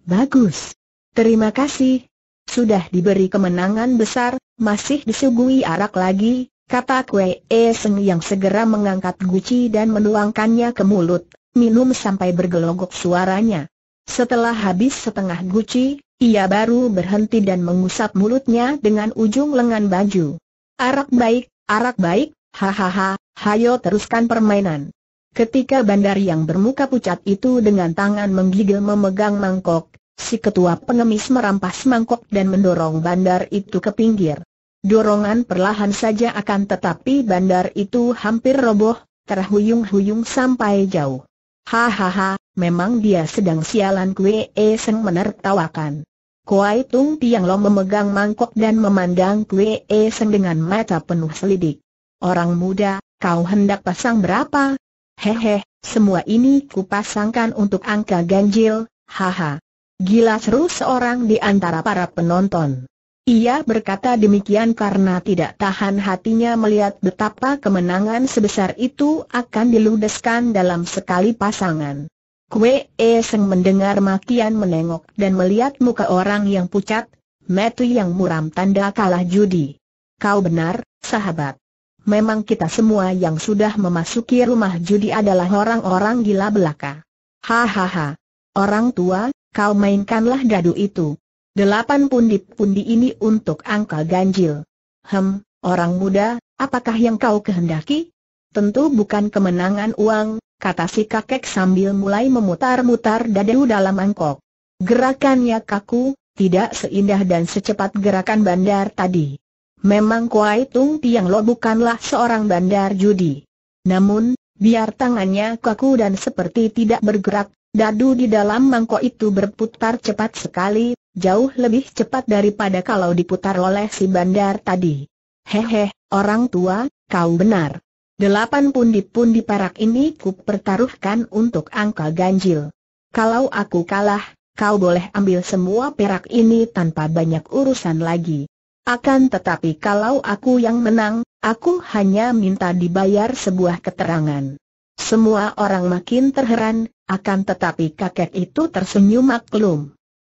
S1: Bagus. Terima kasih. Sudah diberi kemenangan besar, masih disuguhi arak lagi, kata Kwe E Seng yang segera mengangkat guci dan menuangkannya ke mulut minum sampai bergelogok suaranya. Setelah habis setengah guci, ia baru berhenti dan mengusap mulutnya dengan ujung lengan baju. Arak baik, arak baik, hahaha, hayo teruskan permainan. Ketika bandar yang bermuka pucat itu dengan tangan menggigil memegang mangkok, si ketua pengemis merampas mangkok dan mendorong bandar itu ke pinggir. Dorongan perlahan saja akan tetapi bandar itu hampir roboh, terhuyung-huyung sampai jauh. Hahaha, memang dia sedang sialan Kue E Seng menertawakan. Kuai Tung Tiang Lo memegang mangkok dan memandang Kue E Seng dengan mata penuh selidik. Orang muda, kau hendak pasang berapa? Hehe, semua ini kupasangkan untuk angka ganjil, haha. Gila seru seorang di antara para penonton. Ia berkata demikian karena tidak tahan hatinya melihat betapa kemenangan sebesar itu akan diludeskan dalam sekali pasangan. Kue E Seng mendengar makian menengok dan melihat muka orang yang pucat, metu yang muram tanda kalah judi. Kau benar, sahabat. Memang kita semua yang sudah memasuki rumah judi adalah orang-orang gila belaka. Hahaha. Orang tua, kau mainkanlah dadu itu. Delapan pundi-pundi ini untuk angka ganjil. Hem, orang muda, apakah yang kau kehendaki? Tentu bukan kemenangan uang, kata si kakek sambil mulai memutar-mutar dadu dalam angkok. Gerakannya kaku, tidak seindah dan secepat gerakan bandar tadi. Memang Kuai Tung Tiang Lo bukanlah seorang bandar judi. Namun, biar tangannya kaku dan seperti tidak bergerak, dadu di dalam mangkok itu berputar cepat sekali, jauh lebih cepat daripada kalau diputar oleh si bandar tadi. Hehe, orang tua, kau benar. Delapan pundi-pundi perak ini ku pertaruhkan untuk angka ganjil. Kalau aku kalah, kau boleh ambil semua perak ini tanpa banyak urusan lagi. Akan tetapi kalau aku yang menang, aku hanya minta dibayar sebuah keterangan. Semua orang makin terheran, akan tetapi kakek itu tersenyum maklum.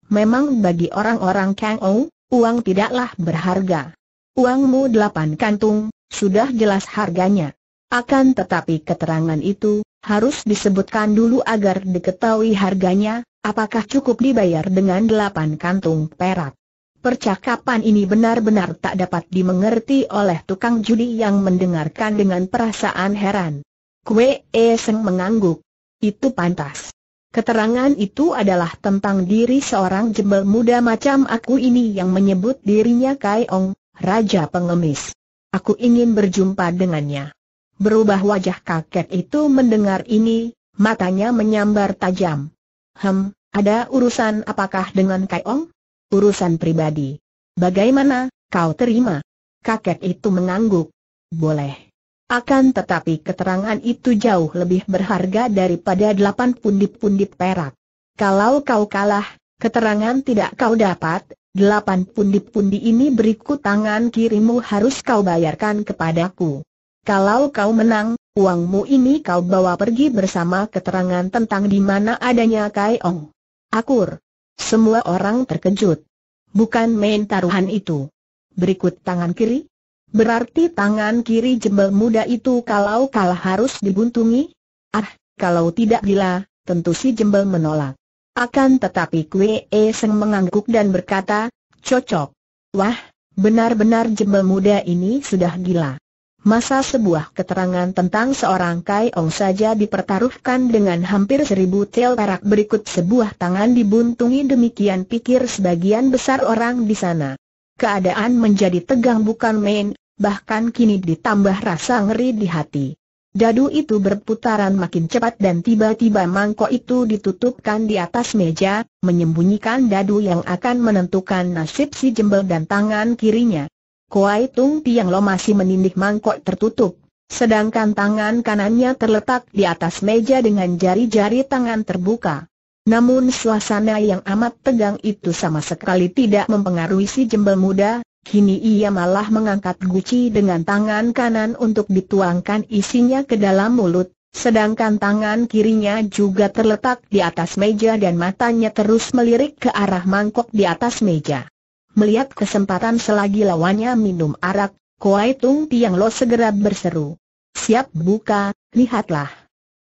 S1: Memang bagi orang-orang Kang Ou, uang tidaklah berharga. Uangmu delapan kantung, sudah jelas harganya. Akan tetapi keterangan itu, harus disebutkan dulu agar diketahui harganya, apakah cukup dibayar dengan delapan kantung perak. Percakapan ini benar-benar tak dapat dimengerti oleh tukang judi yang mendengarkan dengan perasaan heran. Kue Eseng mengangguk. Itu pantas. Keterangan itu adalah tentang diri seorang jembel muda macam aku ini yang menyebut dirinya Kai Ong, Raja Pengemis. Aku ingin berjumpa dengannya. Berubah wajah kakek itu mendengar ini, matanya menyambar tajam. Hem, ada urusan apakah dengan Kai Ong? Urusan pribadi. Bagaimana, kau terima? Kakek itu mengangguk. Boleh. Akan tetapi keterangan itu jauh lebih berharga daripada delapan pundi-pundi perak. Kalau kau kalah, keterangan tidak kau dapat, delapan pundi-pundi ini berikut tangan kirimu harus kau bayarkan kepadaku. Kalau kau menang, uangmu ini kau bawa pergi bersama keterangan tentang di mana adanya Ong. Akur. Semua orang terkejut. Bukan main taruhan itu. Berikut tangan kiri, Berarti tangan kiri jembel muda itu kalau kalah harus dibuntungi? Ah, kalau tidak gila, tentu si jembel menolak. Akan tetapi Kue e Seng mengangguk dan berkata, cocok. Wah, benar-benar jembel muda ini sudah gila. Masa sebuah keterangan tentang seorang Kai Ong saja dipertaruhkan dengan hampir seribu tel perak berikut sebuah tangan dibuntungi demikian pikir sebagian besar orang di sana. Keadaan menjadi tegang bukan main, bahkan kini ditambah rasa ngeri di hati. Dadu itu berputaran makin cepat dan tiba-tiba mangkok itu ditutupkan di atas meja, menyembunyikan dadu yang akan menentukan nasib si jembel dan tangan kirinya. Kuai Tung Tiang Lo masih menindih mangkok tertutup, sedangkan tangan kanannya terletak di atas meja dengan jari-jari tangan terbuka. Namun suasana yang amat tegang itu sama sekali tidak mempengaruhi si jembel muda, kini ia malah mengangkat guci dengan tangan kanan untuk dituangkan isinya ke dalam mulut, sedangkan tangan kirinya juga terletak di atas meja dan matanya terus melirik ke arah mangkok di atas meja. Melihat kesempatan selagi lawannya minum arak, Kuai Tung Tiang Lo segera berseru. Siap buka, lihatlah.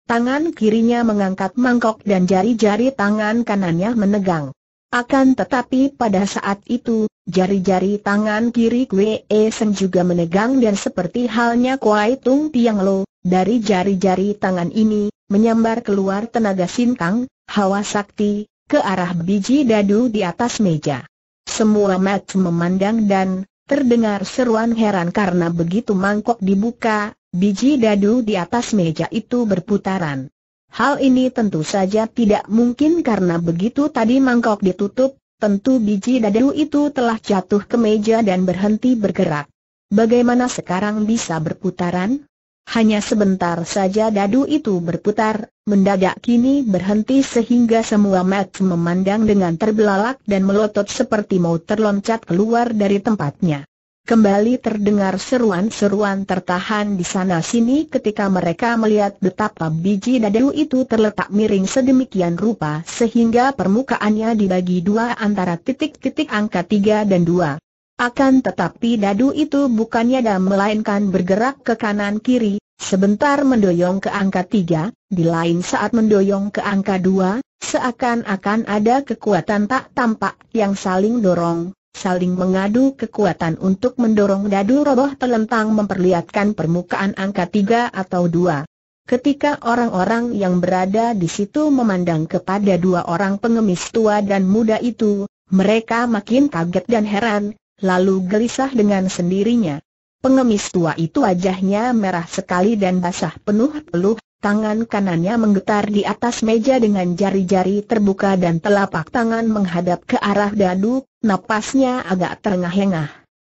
S1: Tangan kirinya mengangkat mangkok dan jari-jari tangan kanannya menegang. Akan tetapi pada saat itu, jari-jari tangan kiri Kwe Sen juga menegang dan seperti halnya Kwai Tung Tiang Lo, dari jari-jari tangan ini, menyambar keluar tenaga sintang, hawa sakti, ke arah biji dadu di atas meja. Semua mata memandang dan terdengar seruan heran karena begitu mangkok dibuka, Biji dadu di atas meja itu berputaran. Hal ini tentu saja tidak mungkin karena begitu tadi mangkok ditutup, tentu biji dadu itu telah jatuh ke meja dan berhenti bergerak. Bagaimana sekarang bisa berputaran? Hanya sebentar saja dadu itu berputar, mendadak kini berhenti sehingga semua mat memandang dengan terbelalak dan melotot seperti mau terloncat keluar dari tempatnya. Kembali terdengar seruan-seruan tertahan di sana-sini ketika mereka melihat betapa biji dadu itu terletak miring sedemikian rupa sehingga permukaannya dibagi dua antara titik-titik angka tiga dan dua. Akan tetapi dadu itu bukannya dam melainkan bergerak ke kanan-kiri, sebentar mendoyong ke angka tiga, di lain saat mendoyong ke angka dua, seakan-akan ada kekuatan tak tampak yang saling dorong saling mengadu kekuatan untuk mendorong dadu roboh telentang memperlihatkan permukaan angka tiga atau dua. Ketika orang-orang yang berada di situ memandang kepada dua orang pengemis tua dan muda itu, mereka makin kaget dan heran, lalu gelisah dengan sendirinya. Pengemis tua itu wajahnya merah sekali dan basah penuh peluh, Tangan kanannya menggetar di atas meja dengan jari-jari terbuka dan telapak tangan menghadap ke arah dadu, Napasnya agak terengah-engah.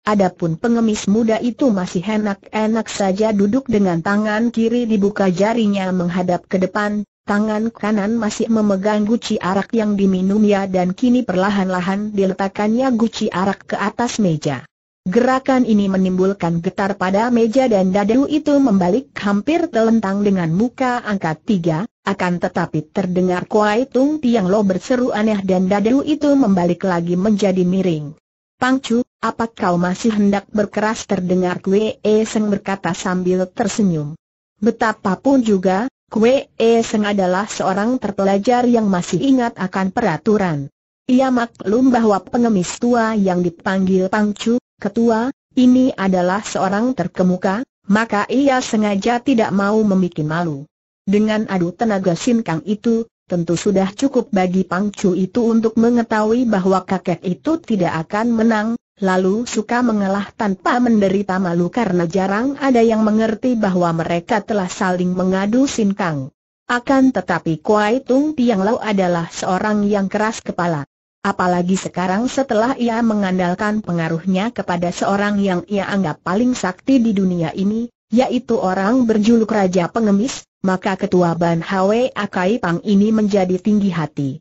S1: Adapun pengemis muda itu masih enak-enak saja duduk dengan tangan kiri dibuka jarinya menghadap ke depan, tangan kanan masih memegang guci arak yang diminumnya dan kini perlahan-lahan diletakkannya guci arak ke atas meja. Gerakan ini menimbulkan getar pada meja dan dadu itu membalik hampir telentang dengan muka angkat tiga, akan tetapi terdengar Kuai Tung Tiang Lo berseru aneh dan dadu itu membalik lagi menjadi miring. Pangcu, apakah kau masih hendak berkeras terdengar Kue E Seng berkata sambil tersenyum. Betapapun juga, Kue E Seng adalah seorang terpelajar yang masih ingat akan peraturan. Ia maklum bahwa pengemis tua yang dipanggil Pangcu, ketua, ini adalah seorang terkemuka, maka ia sengaja tidak mau membuat malu. Dengan adu tenaga sinkang itu, tentu sudah cukup bagi Pangcu itu untuk mengetahui bahwa kakek itu tidak akan menang, lalu suka mengalah tanpa menderita malu karena jarang ada yang mengerti bahwa mereka telah saling mengadu sinkang. Akan tetapi Kuai Tung Tiang Lau adalah seorang yang keras kepala. Apalagi sekarang setelah ia mengandalkan pengaruhnya kepada seorang yang ia anggap paling sakti di dunia ini, yaitu orang berjuluk Raja Pengemis, maka ketua Ban Hwe Akai Pang ini menjadi tinggi hati.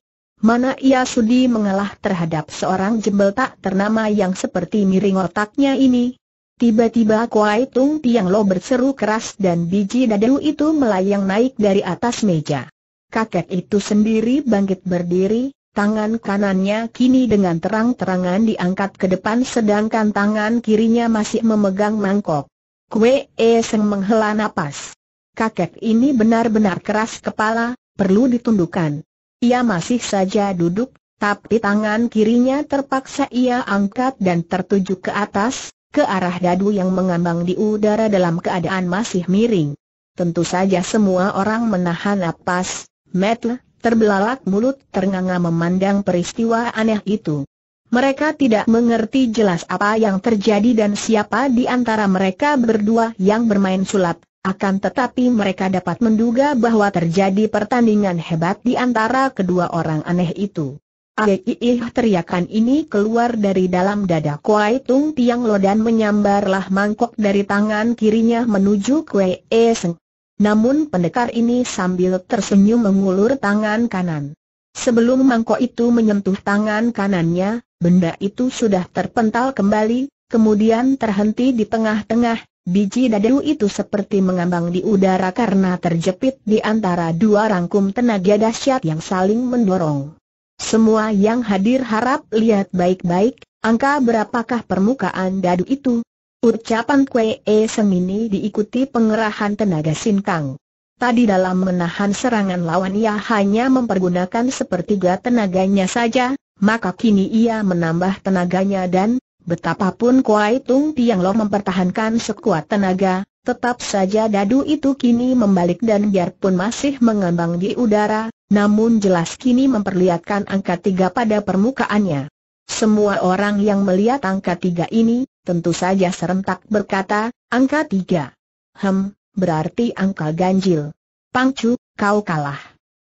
S1: Mana ia sudi mengalah terhadap seorang jembel tak ternama yang seperti miring otaknya ini? Tiba-tiba Kuai Tung Tiang Lo berseru keras dan biji dadu itu melayang naik dari atas meja. Kakek itu sendiri bangkit berdiri, tangan kanannya kini dengan terang-terangan diangkat ke depan sedangkan tangan kirinya masih memegang mangkok. Kue E Seng menghela napas kakek ini benar-benar keras kepala, perlu ditundukkan. Ia masih saja duduk, tapi tangan kirinya terpaksa ia angkat dan tertuju ke atas, ke arah dadu yang mengambang di udara dalam keadaan masih miring. Tentu saja semua orang menahan napas, metle, terbelalak mulut ternganga memandang peristiwa aneh itu. Mereka tidak mengerti jelas apa yang terjadi dan siapa di antara mereka berdua yang bermain sulap, akan tetapi mereka dapat menduga bahwa terjadi pertandingan hebat di antara kedua orang aneh itu. Aiyih teriakan ini keluar dari dalam dada Kuai Tung Tiang Lo dan menyambarlah mangkok dari tangan kirinya menuju Kuai e Seng. Namun pendekar ini sambil tersenyum mengulur tangan kanan. Sebelum mangkok itu menyentuh tangan kanannya, benda itu sudah terpental kembali, kemudian terhenti di tengah-tengah, Biji dadu itu seperti mengambang di udara karena terjepit di antara dua rangkum tenaga dahsyat yang saling mendorong. Semua yang hadir harap lihat baik-baik, angka berapakah permukaan dadu itu. Ucapan Kwee E ini diikuti pengerahan tenaga sinkang. Tadi dalam menahan serangan lawan ia hanya mempergunakan sepertiga tenaganya saja, maka kini ia menambah tenaganya dan Betapapun Kuai Tung Tiang Lo mempertahankan sekuat tenaga, tetap saja dadu itu kini membalik dan biarpun masih mengembang di udara, namun jelas kini memperlihatkan angka tiga pada permukaannya. Semua orang yang melihat angka tiga ini, tentu saja serentak berkata, angka tiga. Hem, berarti angka ganjil. Pangcu, kau kalah.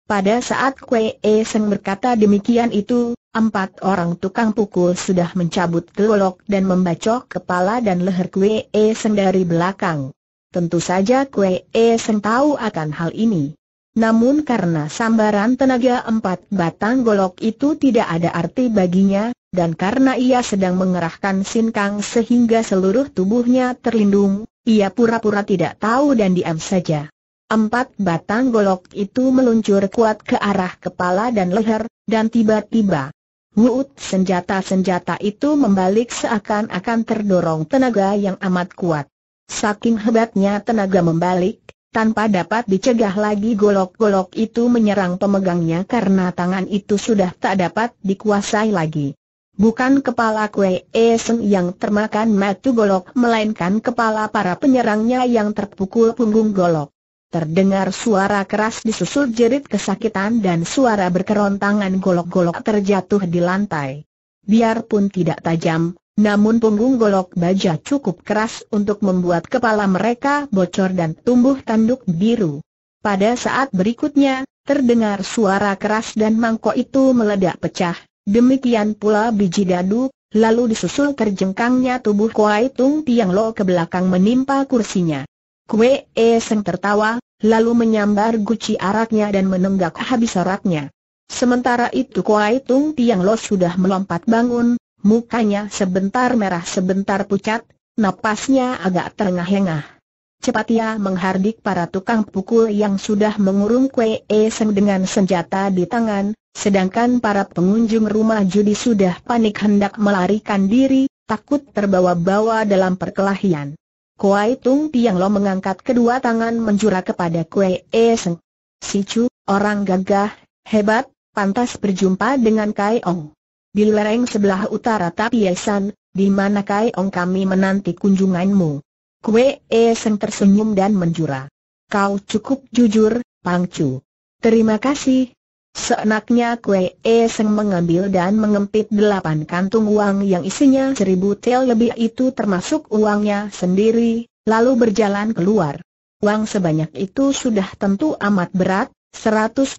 S1: Pada saat Kuei E Seng berkata demikian itu, Empat orang tukang pukul sudah mencabut golok dan membacok kepala dan leher Kue E Seng dari belakang. Tentu saja Kue E Seng tahu akan hal ini. Namun karena sambaran tenaga empat batang golok itu tidak ada arti baginya, dan karena ia sedang mengerahkan sinkang sehingga seluruh tubuhnya terlindung, ia pura-pura tidak tahu dan diam saja. Empat batang golok itu meluncur kuat ke arah kepala dan leher, dan tiba-tiba, Wuut senjata-senjata itu membalik seakan-akan terdorong tenaga yang amat kuat. Saking hebatnya tenaga membalik, tanpa dapat dicegah lagi golok-golok itu menyerang pemegangnya karena tangan itu sudah tak dapat dikuasai lagi. Bukan kepala Kwe Eseng yang termakan matu golok melainkan kepala para penyerangnya yang terpukul punggung golok. Terdengar suara keras disusul jerit kesakitan dan suara berkerontangan golok-golok terjatuh di lantai. Biarpun tidak tajam, namun punggung golok baja cukup keras untuk membuat kepala mereka bocor dan tumbuh tanduk biru. Pada saat berikutnya, terdengar suara keras dan mangkok itu meledak pecah, demikian pula biji dadu, lalu disusul terjengkangnya tubuh Kuai Tung Tiang Lo ke belakang menimpa kursinya. Kue e Seng tertawa, lalu menyambar guci araknya dan menenggak habis araknya. Sementara itu Kuai Tung Tiang Lo sudah melompat bangun, mukanya sebentar merah sebentar pucat, napasnya agak terengah-engah. Cepat ia menghardik para tukang pukul yang sudah mengurung Kue e Seng dengan senjata di tangan, sedangkan para pengunjung rumah judi sudah panik hendak melarikan diri, takut terbawa-bawa dalam perkelahian. Kuai Tung Tiang Lo mengangkat kedua tangan menjura kepada Kuei E Seng. Si Chu, orang gagah, hebat, pantas berjumpa dengan Kai Ong. Di lereng sebelah utara Tapiesan, di mana Kai Ong kami menanti kunjunganmu. Kue E Seng tersenyum dan menjura. Kau cukup jujur, Pang Chu. Terima kasih, Seenaknya Kue E Seng mengambil dan mengempit delapan kantung uang yang isinya seribu tel lebih itu termasuk uangnya sendiri, lalu berjalan keluar. Uang sebanyak itu sudah tentu amat berat, 125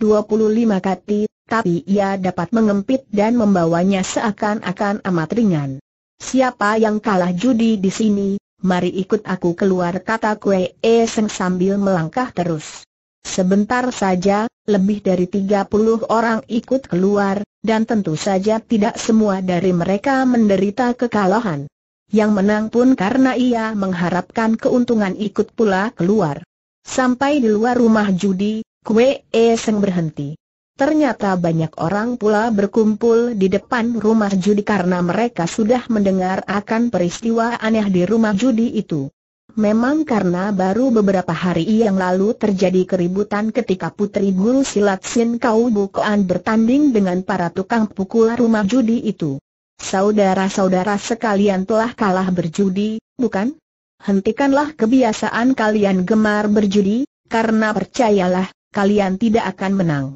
S1: kati, tapi ia dapat mengempit dan membawanya seakan-akan amat ringan. Siapa yang kalah judi di sini, mari ikut aku keluar kata Kue E Seng sambil melangkah terus. Sebentar saja, lebih dari 30 orang ikut keluar, dan tentu saja tidak semua dari mereka menderita kekalahan. Yang menang pun karena ia mengharapkan keuntungan ikut pula keluar. Sampai di luar rumah judi, Kue Seng berhenti. Ternyata banyak orang pula berkumpul di depan rumah judi karena mereka sudah mendengar akan peristiwa aneh di rumah judi itu. Memang karena baru beberapa hari yang lalu terjadi keributan ketika putri guru silat Sin Kau Bukoan bertanding dengan para tukang pukul rumah judi itu. Saudara-saudara sekalian telah kalah berjudi, bukan? Hentikanlah kebiasaan kalian gemar berjudi, karena percayalah, kalian tidak akan menang.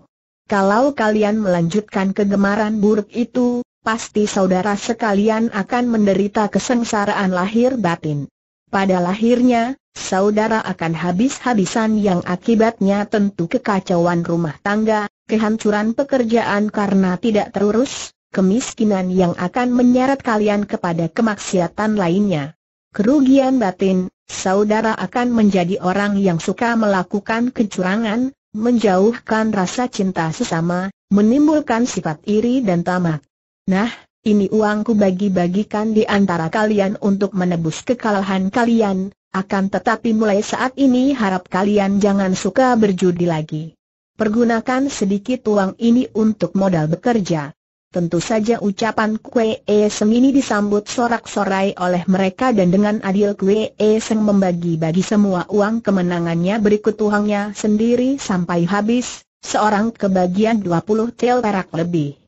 S1: Kalau kalian melanjutkan kegemaran buruk itu, pasti saudara sekalian akan menderita kesengsaraan lahir batin. Pada lahirnya, saudara akan habis-habisan yang akibatnya tentu kekacauan rumah tangga, kehancuran pekerjaan karena tidak terurus, kemiskinan yang akan menyeret kalian kepada kemaksiatan lainnya. Kerugian batin, saudara akan menjadi orang yang suka melakukan kecurangan, menjauhkan rasa cinta sesama, menimbulkan sifat iri dan tamak. Nah, ini uangku bagi-bagikan di antara kalian untuk menebus kekalahan kalian, akan tetapi mulai saat ini harap kalian jangan suka berjudi lagi. Pergunakan sedikit uang ini untuk modal bekerja. Tentu saja ucapan Kue e Seng ini disambut sorak-sorai oleh mereka dan dengan adil Kue e Seng membagi-bagi semua uang kemenangannya berikut uangnya sendiri sampai habis, seorang kebagian 20 tel perak lebih.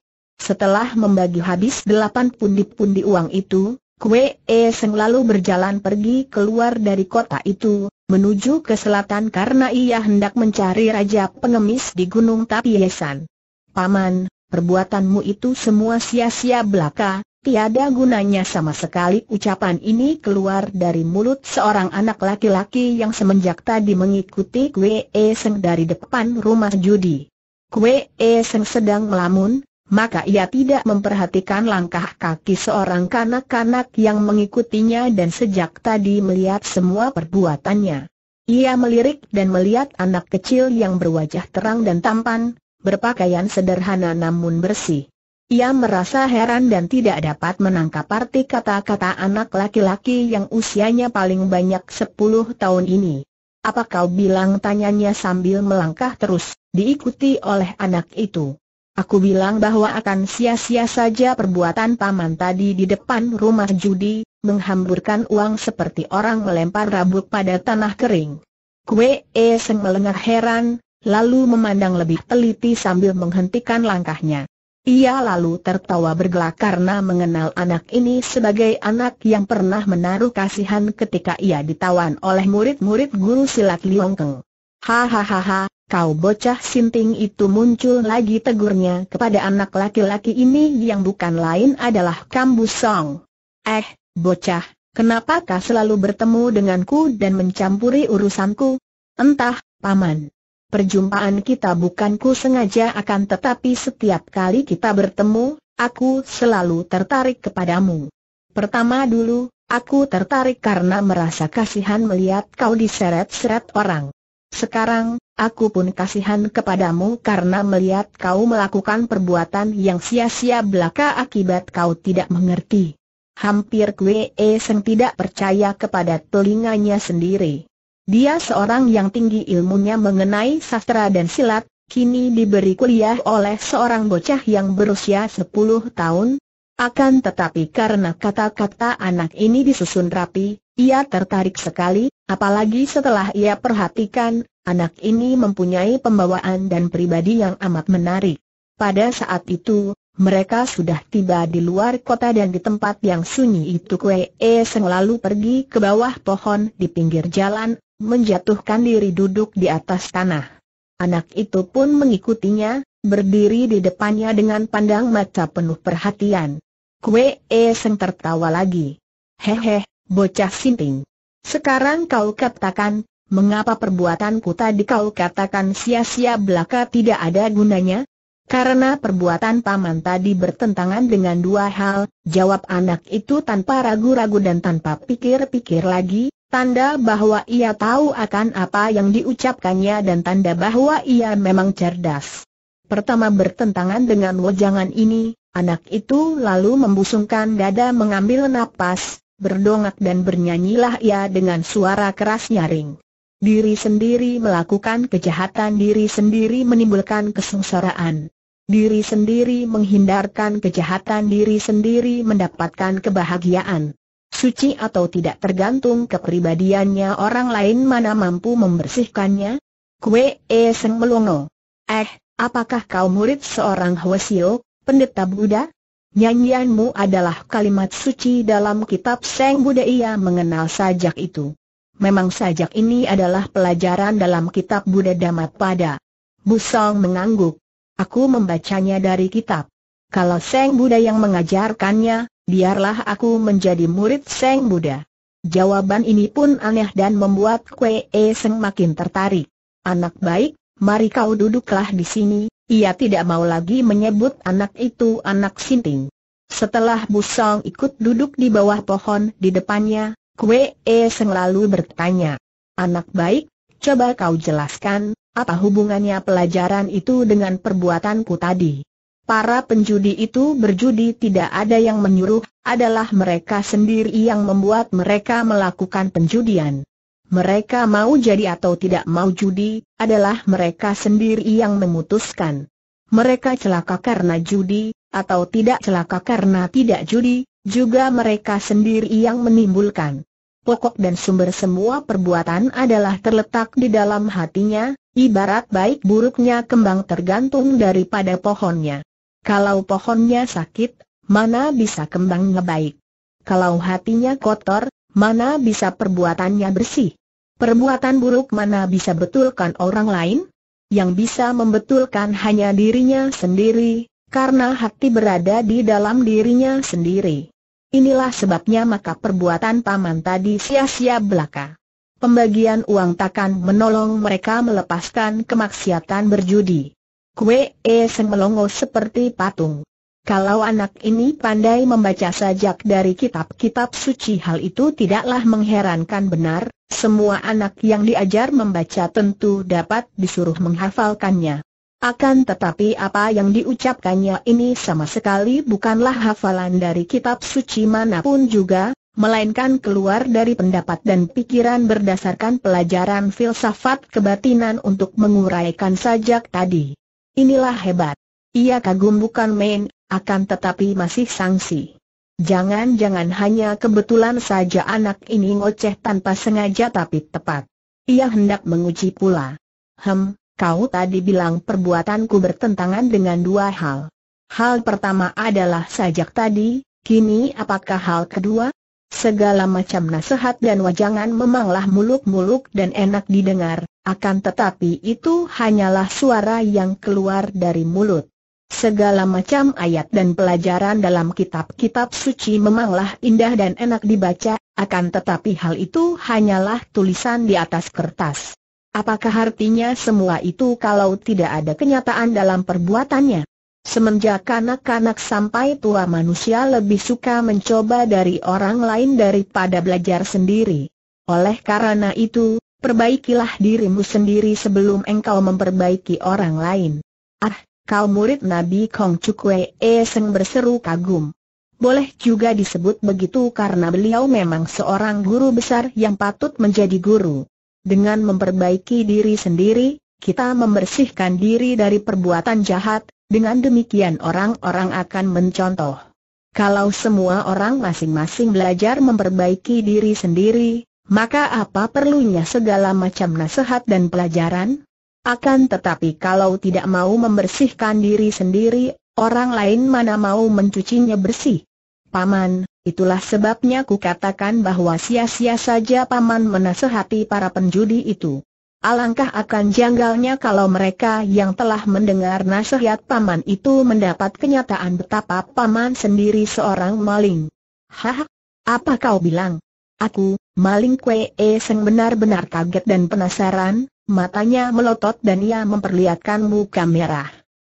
S1: Setelah membagi habis delapan pundi-pundi uang itu, Kue e Seng lalu berjalan pergi keluar dari kota itu, menuju ke selatan karena ia hendak mencari Raja Pengemis di Gunung Tapiesan. Paman, perbuatanmu itu semua sia-sia belaka, tiada gunanya sama sekali ucapan ini keluar dari mulut seorang anak laki-laki yang semenjak tadi mengikuti Kue e Seng dari depan rumah judi. Kue e Seng sedang melamun, maka ia tidak memperhatikan langkah kaki seorang kanak-kanak yang mengikutinya dan sejak tadi melihat semua perbuatannya. Ia melirik dan melihat anak kecil yang berwajah terang dan tampan, berpakaian sederhana namun bersih. Ia merasa heran dan tidak dapat menangkap arti kata-kata anak laki-laki yang usianya paling banyak 10 tahun ini. Apa kau bilang tanyanya sambil melangkah terus, diikuti oleh anak itu. Aku bilang bahwa akan sia-sia saja perbuatan paman tadi di depan rumah judi, menghamburkan uang seperti orang melempar rabuk pada tanah kering. Kue Seng melengah heran, lalu memandang lebih teliti sambil menghentikan langkahnya. Ia lalu tertawa bergelak karena mengenal anak ini sebagai anak yang pernah menaruh kasihan ketika ia ditawan oleh murid-murid guru silat Liongkeng. Hahaha, kau bocah sinting itu muncul lagi tegurnya kepada anak laki-laki ini yang bukan lain adalah Song. Eh, bocah, kenapa kau selalu bertemu denganku dan mencampuri urusanku? Entah, paman. Perjumpaan kita bukanku sengaja akan tetapi setiap kali kita bertemu, aku selalu tertarik kepadamu. Pertama dulu, aku tertarik karena merasa kasihan melihat kau diseret-seret orang. Sekarang, aku pun kasihan kepadamu karena melihat kau melakukan perbuatan yang sia-sia belaka akibat kau tidak mengerti. Hampir Kwe Seng tidak percaya kepada telinganya sendiri. Dia seorang yang tinggi ilmunya mengenai sastra dan silat, kini diberi kuliah oleh seorang bocah yang berusia 10 tahun, akan tetapi karena kata-kata anak ini disusun rapi, ia tertarik sekali, apalagi setelah ia perhatikan, anak ini mempunyai pembawaan dan pribadi yang amat menarik. Pada saat itu, mereka sudah tiba di luar kota dan di tempat yang sunyi itu Kwe e selalu pergi ke bawah pohon di pinggir jalan, menjatuhkan diri duduk di atas tanah. Anak itu pun mengikutinya, berdiri di depannya dengan pandang mata penuh perhatian. Kue E Seng tertawa lagi. Hehe, bocah sinting. Sekarang kau katakan, mengapa perbuatanku tadi kau katakan sia-sia belaka tidak ada gunanya? Karena perbuatan paman tadi bertentangan dengan dua hal, jawab anak itu tanpa ragu-ragu dan tanpa pikir-pikir lagi, tanda bahwa ia tahu akan apa yang diucapkannya dan tanda bahwa ia memang cerdas. Pertama bertentangan dengan wejangan ini, anak itu lalu membusungkan dada mengambil napas, berdongak dan bernyanyilah ia dengan suara keras nyaring. Diri sendiri melakukan kejahatan diri sendiri menimbulkan kesengsaraan. Diri sendiri menghindarkan kejahatan diri sendiri mendapatkan kebahagiaan. Suci atau tidak tergantung kepribadiannya orang lain mana mampu membersihkannya? Kue seng melongo. Eh, Apakah kau murid seorang Hwasio, pendeta Buddha? Nyanyianmu adalah kalimat suci dalam kitab Seng Buddha ia mengenal sajak itu. Memang sajak ini adalah pelajaran dalam kitab Buddha Dhammapada. Busong mengangguk. Aku membacanya dari kitab. Kalau Seng Buddha yang mengajarkannya, biarlah aku menjadi murid Seng Buddha. Jawaban ini pun aneh dan membuat Kwe Seng makin tertarik. Anak baik, mari kau duduklah di sini, ia tidak mau lagi menyebut anak itu anak Sinting. Setelah Busong ikut duduk di bawah pohon di depannya, Kue E Seng lalu bertanya, Anak baik, coba kau jelaskan, apa hubungannya pelajaran itu dengan perbuatanku tadi? Para penjudi itu berjudi tidak ada yang menyuruh, adalah mereka sendiri yang membuat mereka melakukan penjudian. Mereka mau jadi atau tidak mau judi, adalah mereka sendiri yang memutuskan. Mereka celaka karena judi, atau tidak celaka karena tidak judi, juga mereka sendiri yang menimbulkan. Pokok dan sumber semua perbuatan adalah terletak di dalam hatinya, ibarat baik buruknya kembang tergantung daripada pohonnya. Kalau pohonnya sakit, mana bisa kembangnya baik? Kalau hatinya kotor, mana bisa perbuatannya bersih? Perbuatan buruk mana bisa betulkan orang lain? Yang bisa membetulkan hanya dirinya sendiri, karena hati berada di dalam dirinya sendiri. Inilah sebabnya maka perbuatan paman tadi sia-sia belaka. Pembagian uang takkan menolong mereka melepaskan kemaksiatan berjudi. Kue e melongo seperti patung. Kalau anak ini pandai membaca sajak dari kitab-kitab suci hal itu tidaklah mengherankan benar, semua anak yang diajar membaca tentu dapat disuruh menghafalkannya. Akan tetapi apa yang diucapkannya ini sama sekali bukanlah hafalan dari kitab suci manapun juga, melainkan keluar dari pendapat dan pikiran berdasarkan pelajaran filsafat kebatinan untuk menguraikan sajak tadi. Inilah hebat. Ia kagum bukan main, akan tetapi masih sanksi. Jangan-jangan hanya kebetulan saja anak ini ngoceh tanpa sengaja tapi tepat. Ia hendak menguji pula. Hem, kau tadi bilang perbuatanku bertentangan dengan dua hal. Hal pertama adalah sajak tadi, kini apakah hal kedua? Segala macam nasihat dan wajangan memanglah muluk-muluk dan enak didengar, akan tetapi itu hanyalah suara yang keluar dari mulut. Segala macam ayat dan pelajaran dalam kitab-kitab suci memanglah indah dan enak dibaca, akan tetapi hal itu hanyalah tulisan di atas kertas. Apakah artinya semua itu kalau tidak ada kenyataan dalam perbuatannya? Semenjak kanak-kanak sampai tua manusia lebih suka mencoba dari orang lain daripada belajar sendiri. Oleh karena itu, perbaikilah dirimu sendiri sebelum engkau memperbaiki orang lain. Ah, Kau murid Nabi Kong Chuk Wei e Seng berseru kagum. Boleh juga disebut begitu karena beliau memang seorang guru besar yang patut menjadi guru. Dengan memperbaiki diri sendiri, kita membersihkan diri dari perbuatan jahat, dengan demikian orang-orang akan mencontoh. Kalau semua orang masing-masing belajar memperbaiki diri sendiri, maka apa perlunya segala macam nasihat dan pelajaran? Akan tetapi kalau tidak mau membersihkan diri sendiri, orang lain mana mau mencucinya bersih. Paman, itulah sebabnya ku katakan bahwa sia-sia saja Paman menasehati para penjudi itu. Alangkah akan janggalnya kalau mereka yang telah mendengar nasihat paman itu mendapat kenyataan betapa paman sendiri seorang maling. Hah? Apa kau bilang? Aku, maling kue Seng benar-benar kaget dan penasaran, Matanya melotot dan ia memperlihatkan muka merah.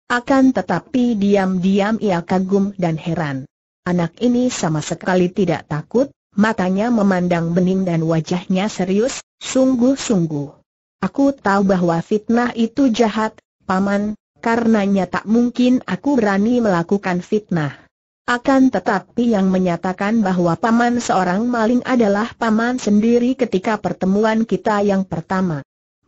S1: Akan tetapi diam-diam ia kagum dan heran. Anak ini sama sekali tidak takut, matanya memandang bening dan wajahnya serius, sungguh-sungguh. Aku tahu bahwa fitnah itu jahat, Paman, karenanya tak mungkin aku berani melakukan fitnah. Akan tetapi yang menyatakan bahwa paman seorang maling adalah paman sendiri ketika pertemuan kita yang pertama.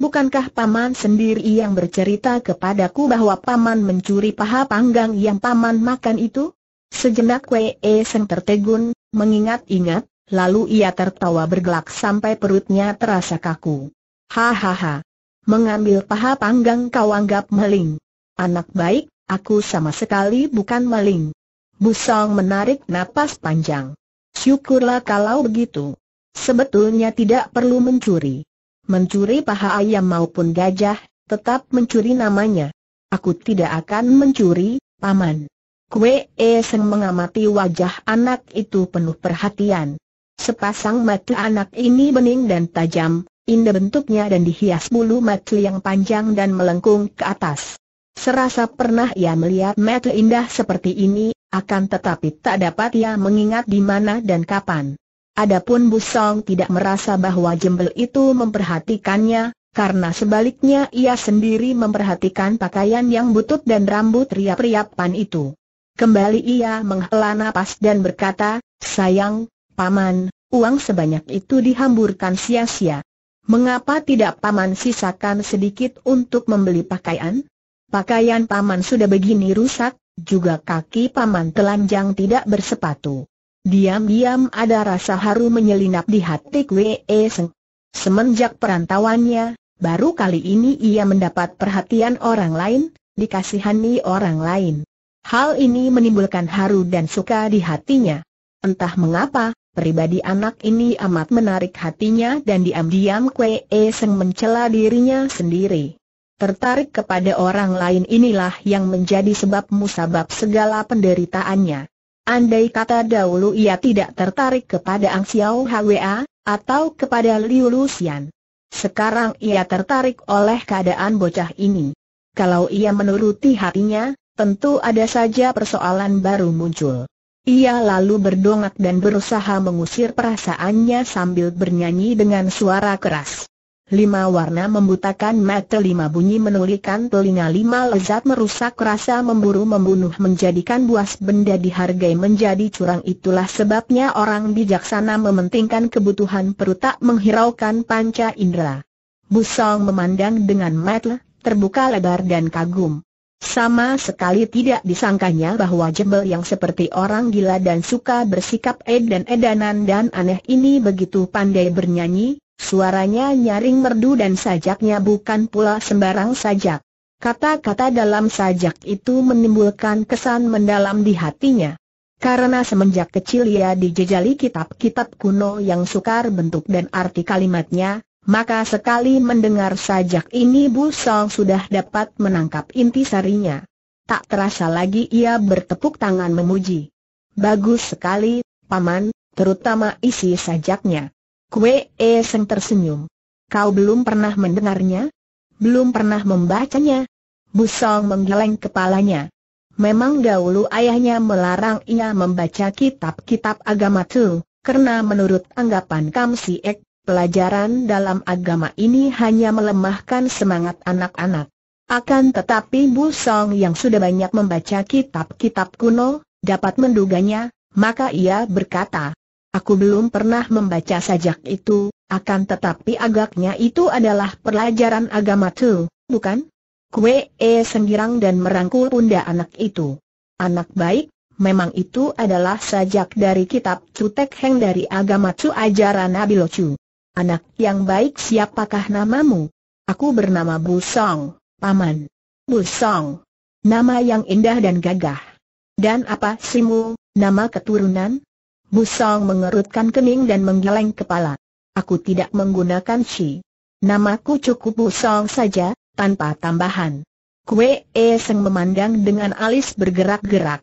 S1: Bukankah paman sendiri yang bercerita kepadaku bahwa paman mencuri paha panggang yang paman makan itu? Sejenak Wei e Seng tertegun, mengingat-ingat, lalu ia tertawa bergelak sampai perutnya terasa kaku. Hahaha. Mengambil paha panggang kau anggap maling. Anak baik, aku sama sekali bukan maling. Busong menarik napas panjang. Syukurlah kalau begitu. Sebetulnya tidak perlu mencuri mencuri paha ayam maupun gajah, tetap mencuri namanya. Aku tidak akan mencuri, paman. Kue Eseng mengamati wajah anak itu penuh perhatian. Sepasang mata anak ini bening dan tajam, indah bentuknya dan dihias bulu mata yang panjang dan melengkung ke atas. Serasa pernah ia melihat mata indah seperti ini, akan tetapi tak dapat ia mengingat di mana dan kapan. Adapun Busong tidak merasa bahwa jembel itu memperhatikannya, karena sebaliknya ia sendiri memperhatikan pakaian yang butut dan rambut riap-riapan itu. Kembali ia menghela napas dan berkata, Sayang, Paman, uang sebanyak itu dihamburkan sia-sia. Mengapa tidak Paman sisakan sedikit untuk membeli pakaian? Pakaian Paman sudah begini rusak, juga kaki Paman telanjang tidak bersepatu. Diam-diam ada rasa haru menyelinap di hati Kwe Seng. Semenjak perantauannya, baru kali ini ia mendapat perhatian orang lain, dikasihani orang lain. Hal ini menimbulkan haru dan suka di hatinya. Entah mengapa, pribadi anak ini amat menarik hatinya dan diam-diam Kwe Seng mencela dirinya sendiri. Tertarik kepada orang lain inilah yang menjadi sebab musabab segala penderitaannya. Andai kata dahulu ia tidak tertarik kepada Ang Xiao Hwa, atau kepada Liu Lucian. Sekarang ia tertarik oleh keadaan bocah ini. Kalau ia menuruti hatinya, tentu ada saja persoalan baru muncul. Ia lalu berdongak dan berusaha mengusir perasaannya sambil bernyanyi dengan suara keras lima warna membutakan mata lima bunyi menulikan telinga lima lezat merusak rasa memburu membunuh menjadikan buas benda dihargai menjadi curang itulah sebabnya orang bijaksana mementingkan kebutuhan perut tak menghiraukan panca indera. Busong memandang dengan mata terbuka lebar dan kagum. Sama sekali tidak disangkanya bahwa jebel yang seperti orang gila dan suka bersikap edan dan edanan dan aneh ini begitu pandai bernyanyi, Suaranya nyaring merdu dan sajaknya bukan pula sembarang sajak. Kata-kata dalam sajak itu menimbulkan kesan mendalam di hatinya. Karena semenjak kecil ia dijejali kitab-kitab kuno yang sukar bentuk dan arti kalimatnya, maka sekali mendengar sajak ini Bu Song sudah dapat menangkap inti sarinya. Tak terasa lagi ia bertepuk tangan memuji. Bagus sekali, Paman, terutama isi sajaknya. Kue E Seng tersenyum. Kau belum pernah mendengarnya? Belum pernah membacanya? Bu Song menggeleng kepalanya. Memang dahulu ayahnya melarang ia membaca kitab-kitab agama itu, karena menurut anggapan Kam Ek, pelajaran dalam agama ini hanya melemahkan semangat anak-anak. Akan tetapi Bu Song yang sudah banyak membaca kitab-kitab kuno, dapat menduganya, maka ia berkata, Aku belum pernah membaca sajak itu, akan tetapi agaknya itu adalah pelajaran agama tu, bukan? Kue E senggirang dan merangkul bunda anak itu. Anak baik, memang itu adalah sajak dari kitab Cutek Heng dari agama Cu ajaran Nabi Lo Chu. Anak yang baik siapakah namamu? Aku bernama Song, Paman. Song, Nama yang indah dan gagah. Dan apa simu, nama keturunan? Busong mengerutkan kening dan menggeleng kepala. Aku tidak menggunakan si. Namaku cukup Busong saja, tanpa tambahan. Kue Seng memandang dengan alis bergerak-gerak.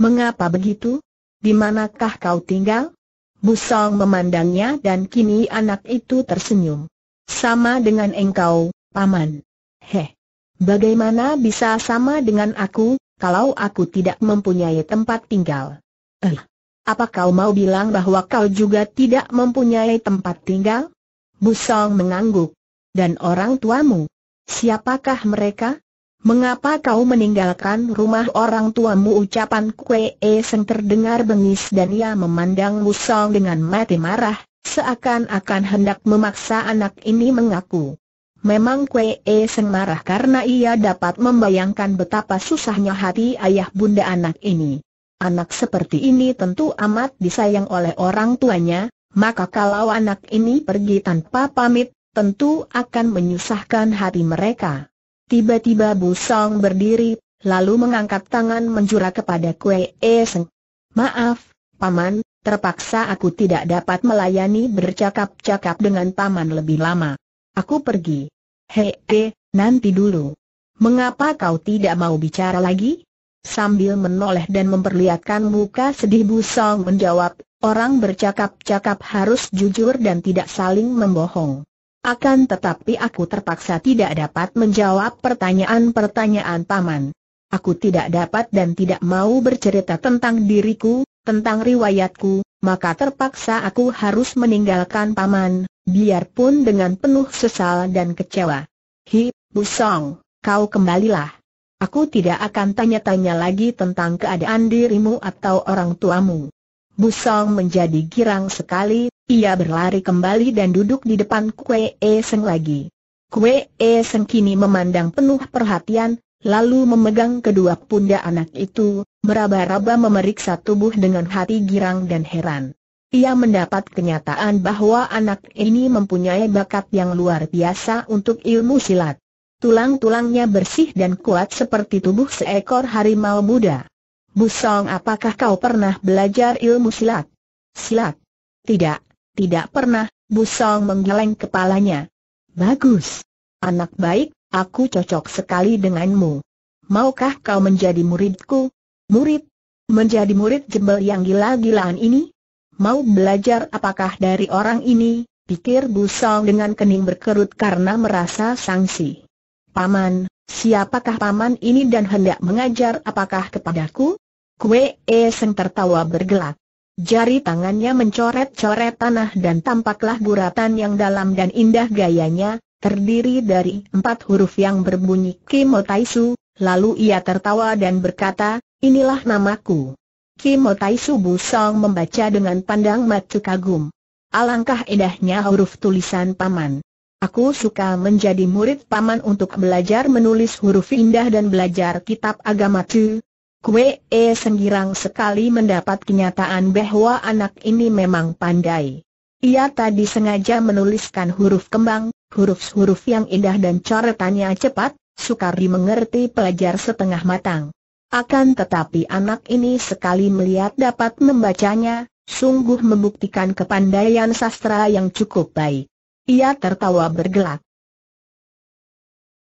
S1: Mengapa begitu? Di manakah kau tinggal? Busong memandangnya dan kini anak itu tersenyum. Sama dengan engkau, paman. Heh. Bagaimana bisa sama dengan aku, kalau aku tidak mempunyai tempat tinggal? Eh, apa kau mau bilang bahwa kau juga tidak mempunyai tempat tinggal? Busong mengangguk. Dan orang tuamu? Siapakah mereka? Mengapa kau meninggalkan rumah orang tuamu? Ucapan Kue e Seng terdengar bengis dan ia memandang Busong dengan mati marah, seakan-akan hendak memaksa anak ini mengaku. Memang Kwe e Seng marah karena ia dapat membayangkan betapa susahnya hati ayah bunda anak ini. Anak seperti ini tentu amat disayang oleh orang tuanya, maka kalau anak ini pergi tanpa pamit, tentu akan menyusahkan hati mereka. Tiba-tiba Bu Song berdiri, lalu mengangkat tangan menjura kepada Kue E Seng. Maaf, Paman, terpaksa aku tidak dapat melayani bercakap-cakap dengan Paman lebih lama. Aku pergi. Hei, nanti dulu. Mengapa kau tidak mau bicara lagi? Sambil menoleh dan memperlihatkan muka sedih Bu Song menjawab, orang bercakap-cakap harus jujur dan tidak saling membohong. Akan tetapi aku terpaksa tidak dapat menjawab pertanyaan-pertanyaan paman. Aku tidak dapat dan tidak mau bercerita tentang diriku, tentang riwayatku, maka terpaksa aku harus meninggalkan paman, biarpun dengan penuh sesal dan kecewa. Hi, Bu Song, kau kembalilah. Aku tidak akan tanya-tanya lagi tentang keadaan dirimu atau orang tuamu. Busong menjadi girang sekali, ia berlari kembali dan duduk di depan Kue e Seng lagi. Kue e Seng kini memandang penuh perhatian, lalu memegang kedua pundak anak itu, meraba-raba memeriksa tubuh dengan hati girang dan heran. Ia mendapat kenyataan bahwa anak ini mempunyai bakat yang luar biasa untuk ilmu silat. Tulang-tulangnya bersih dan kuat seperti tubuh seekor harimau muda. Busong apakah kau pernah belajar ilmu silat? Silat? Tidak, tidak pernah, Busong menggeleng kepalanya. Bagus. Anak baik, aku cocok sekali denganmu. Maukah kau menjadi muridku? Murid? Menjadi murid jembel yang gila-gilaan ini? Mau belajar apakah dari orang ini? Pikir Busong dengan kening berkerut karena merasa sangsi. Paman, siapakah paman ini dan hendak mengajar apakah kepadaku? Kue E Seng tertawa bergelak. Jari tangannya mencoret-coret tanah dan tampaklah guratan yang dalam dan indah gayanya, terdiri dari empat huruf yang berbunyi Kimo Taisu, lalu ia tertawa dan berkata, inilah namaku. Kimo Taisu Busong membaca dengan pandang matu kagum. Alangkah indahnya huruf tulisan paman. Aku suka menjadi murid paman untuk belajar menulis huruf indah dan belajar kitab agama tu. Kwe E senggirang sekali mendapat kenyataan bahwa anak ini memang pandai. Ia tadi sengaja menuliskan huruf kembang, huruf-huruf yang indah dan coretannya cepat, sukar dimengerti pelajar setengah matang. Akan tetapi anak ini sekali melihat dapat membacanya, sungguh membuktikan kepandaian sastra yang cukup baik. Ia tertawa bergelak.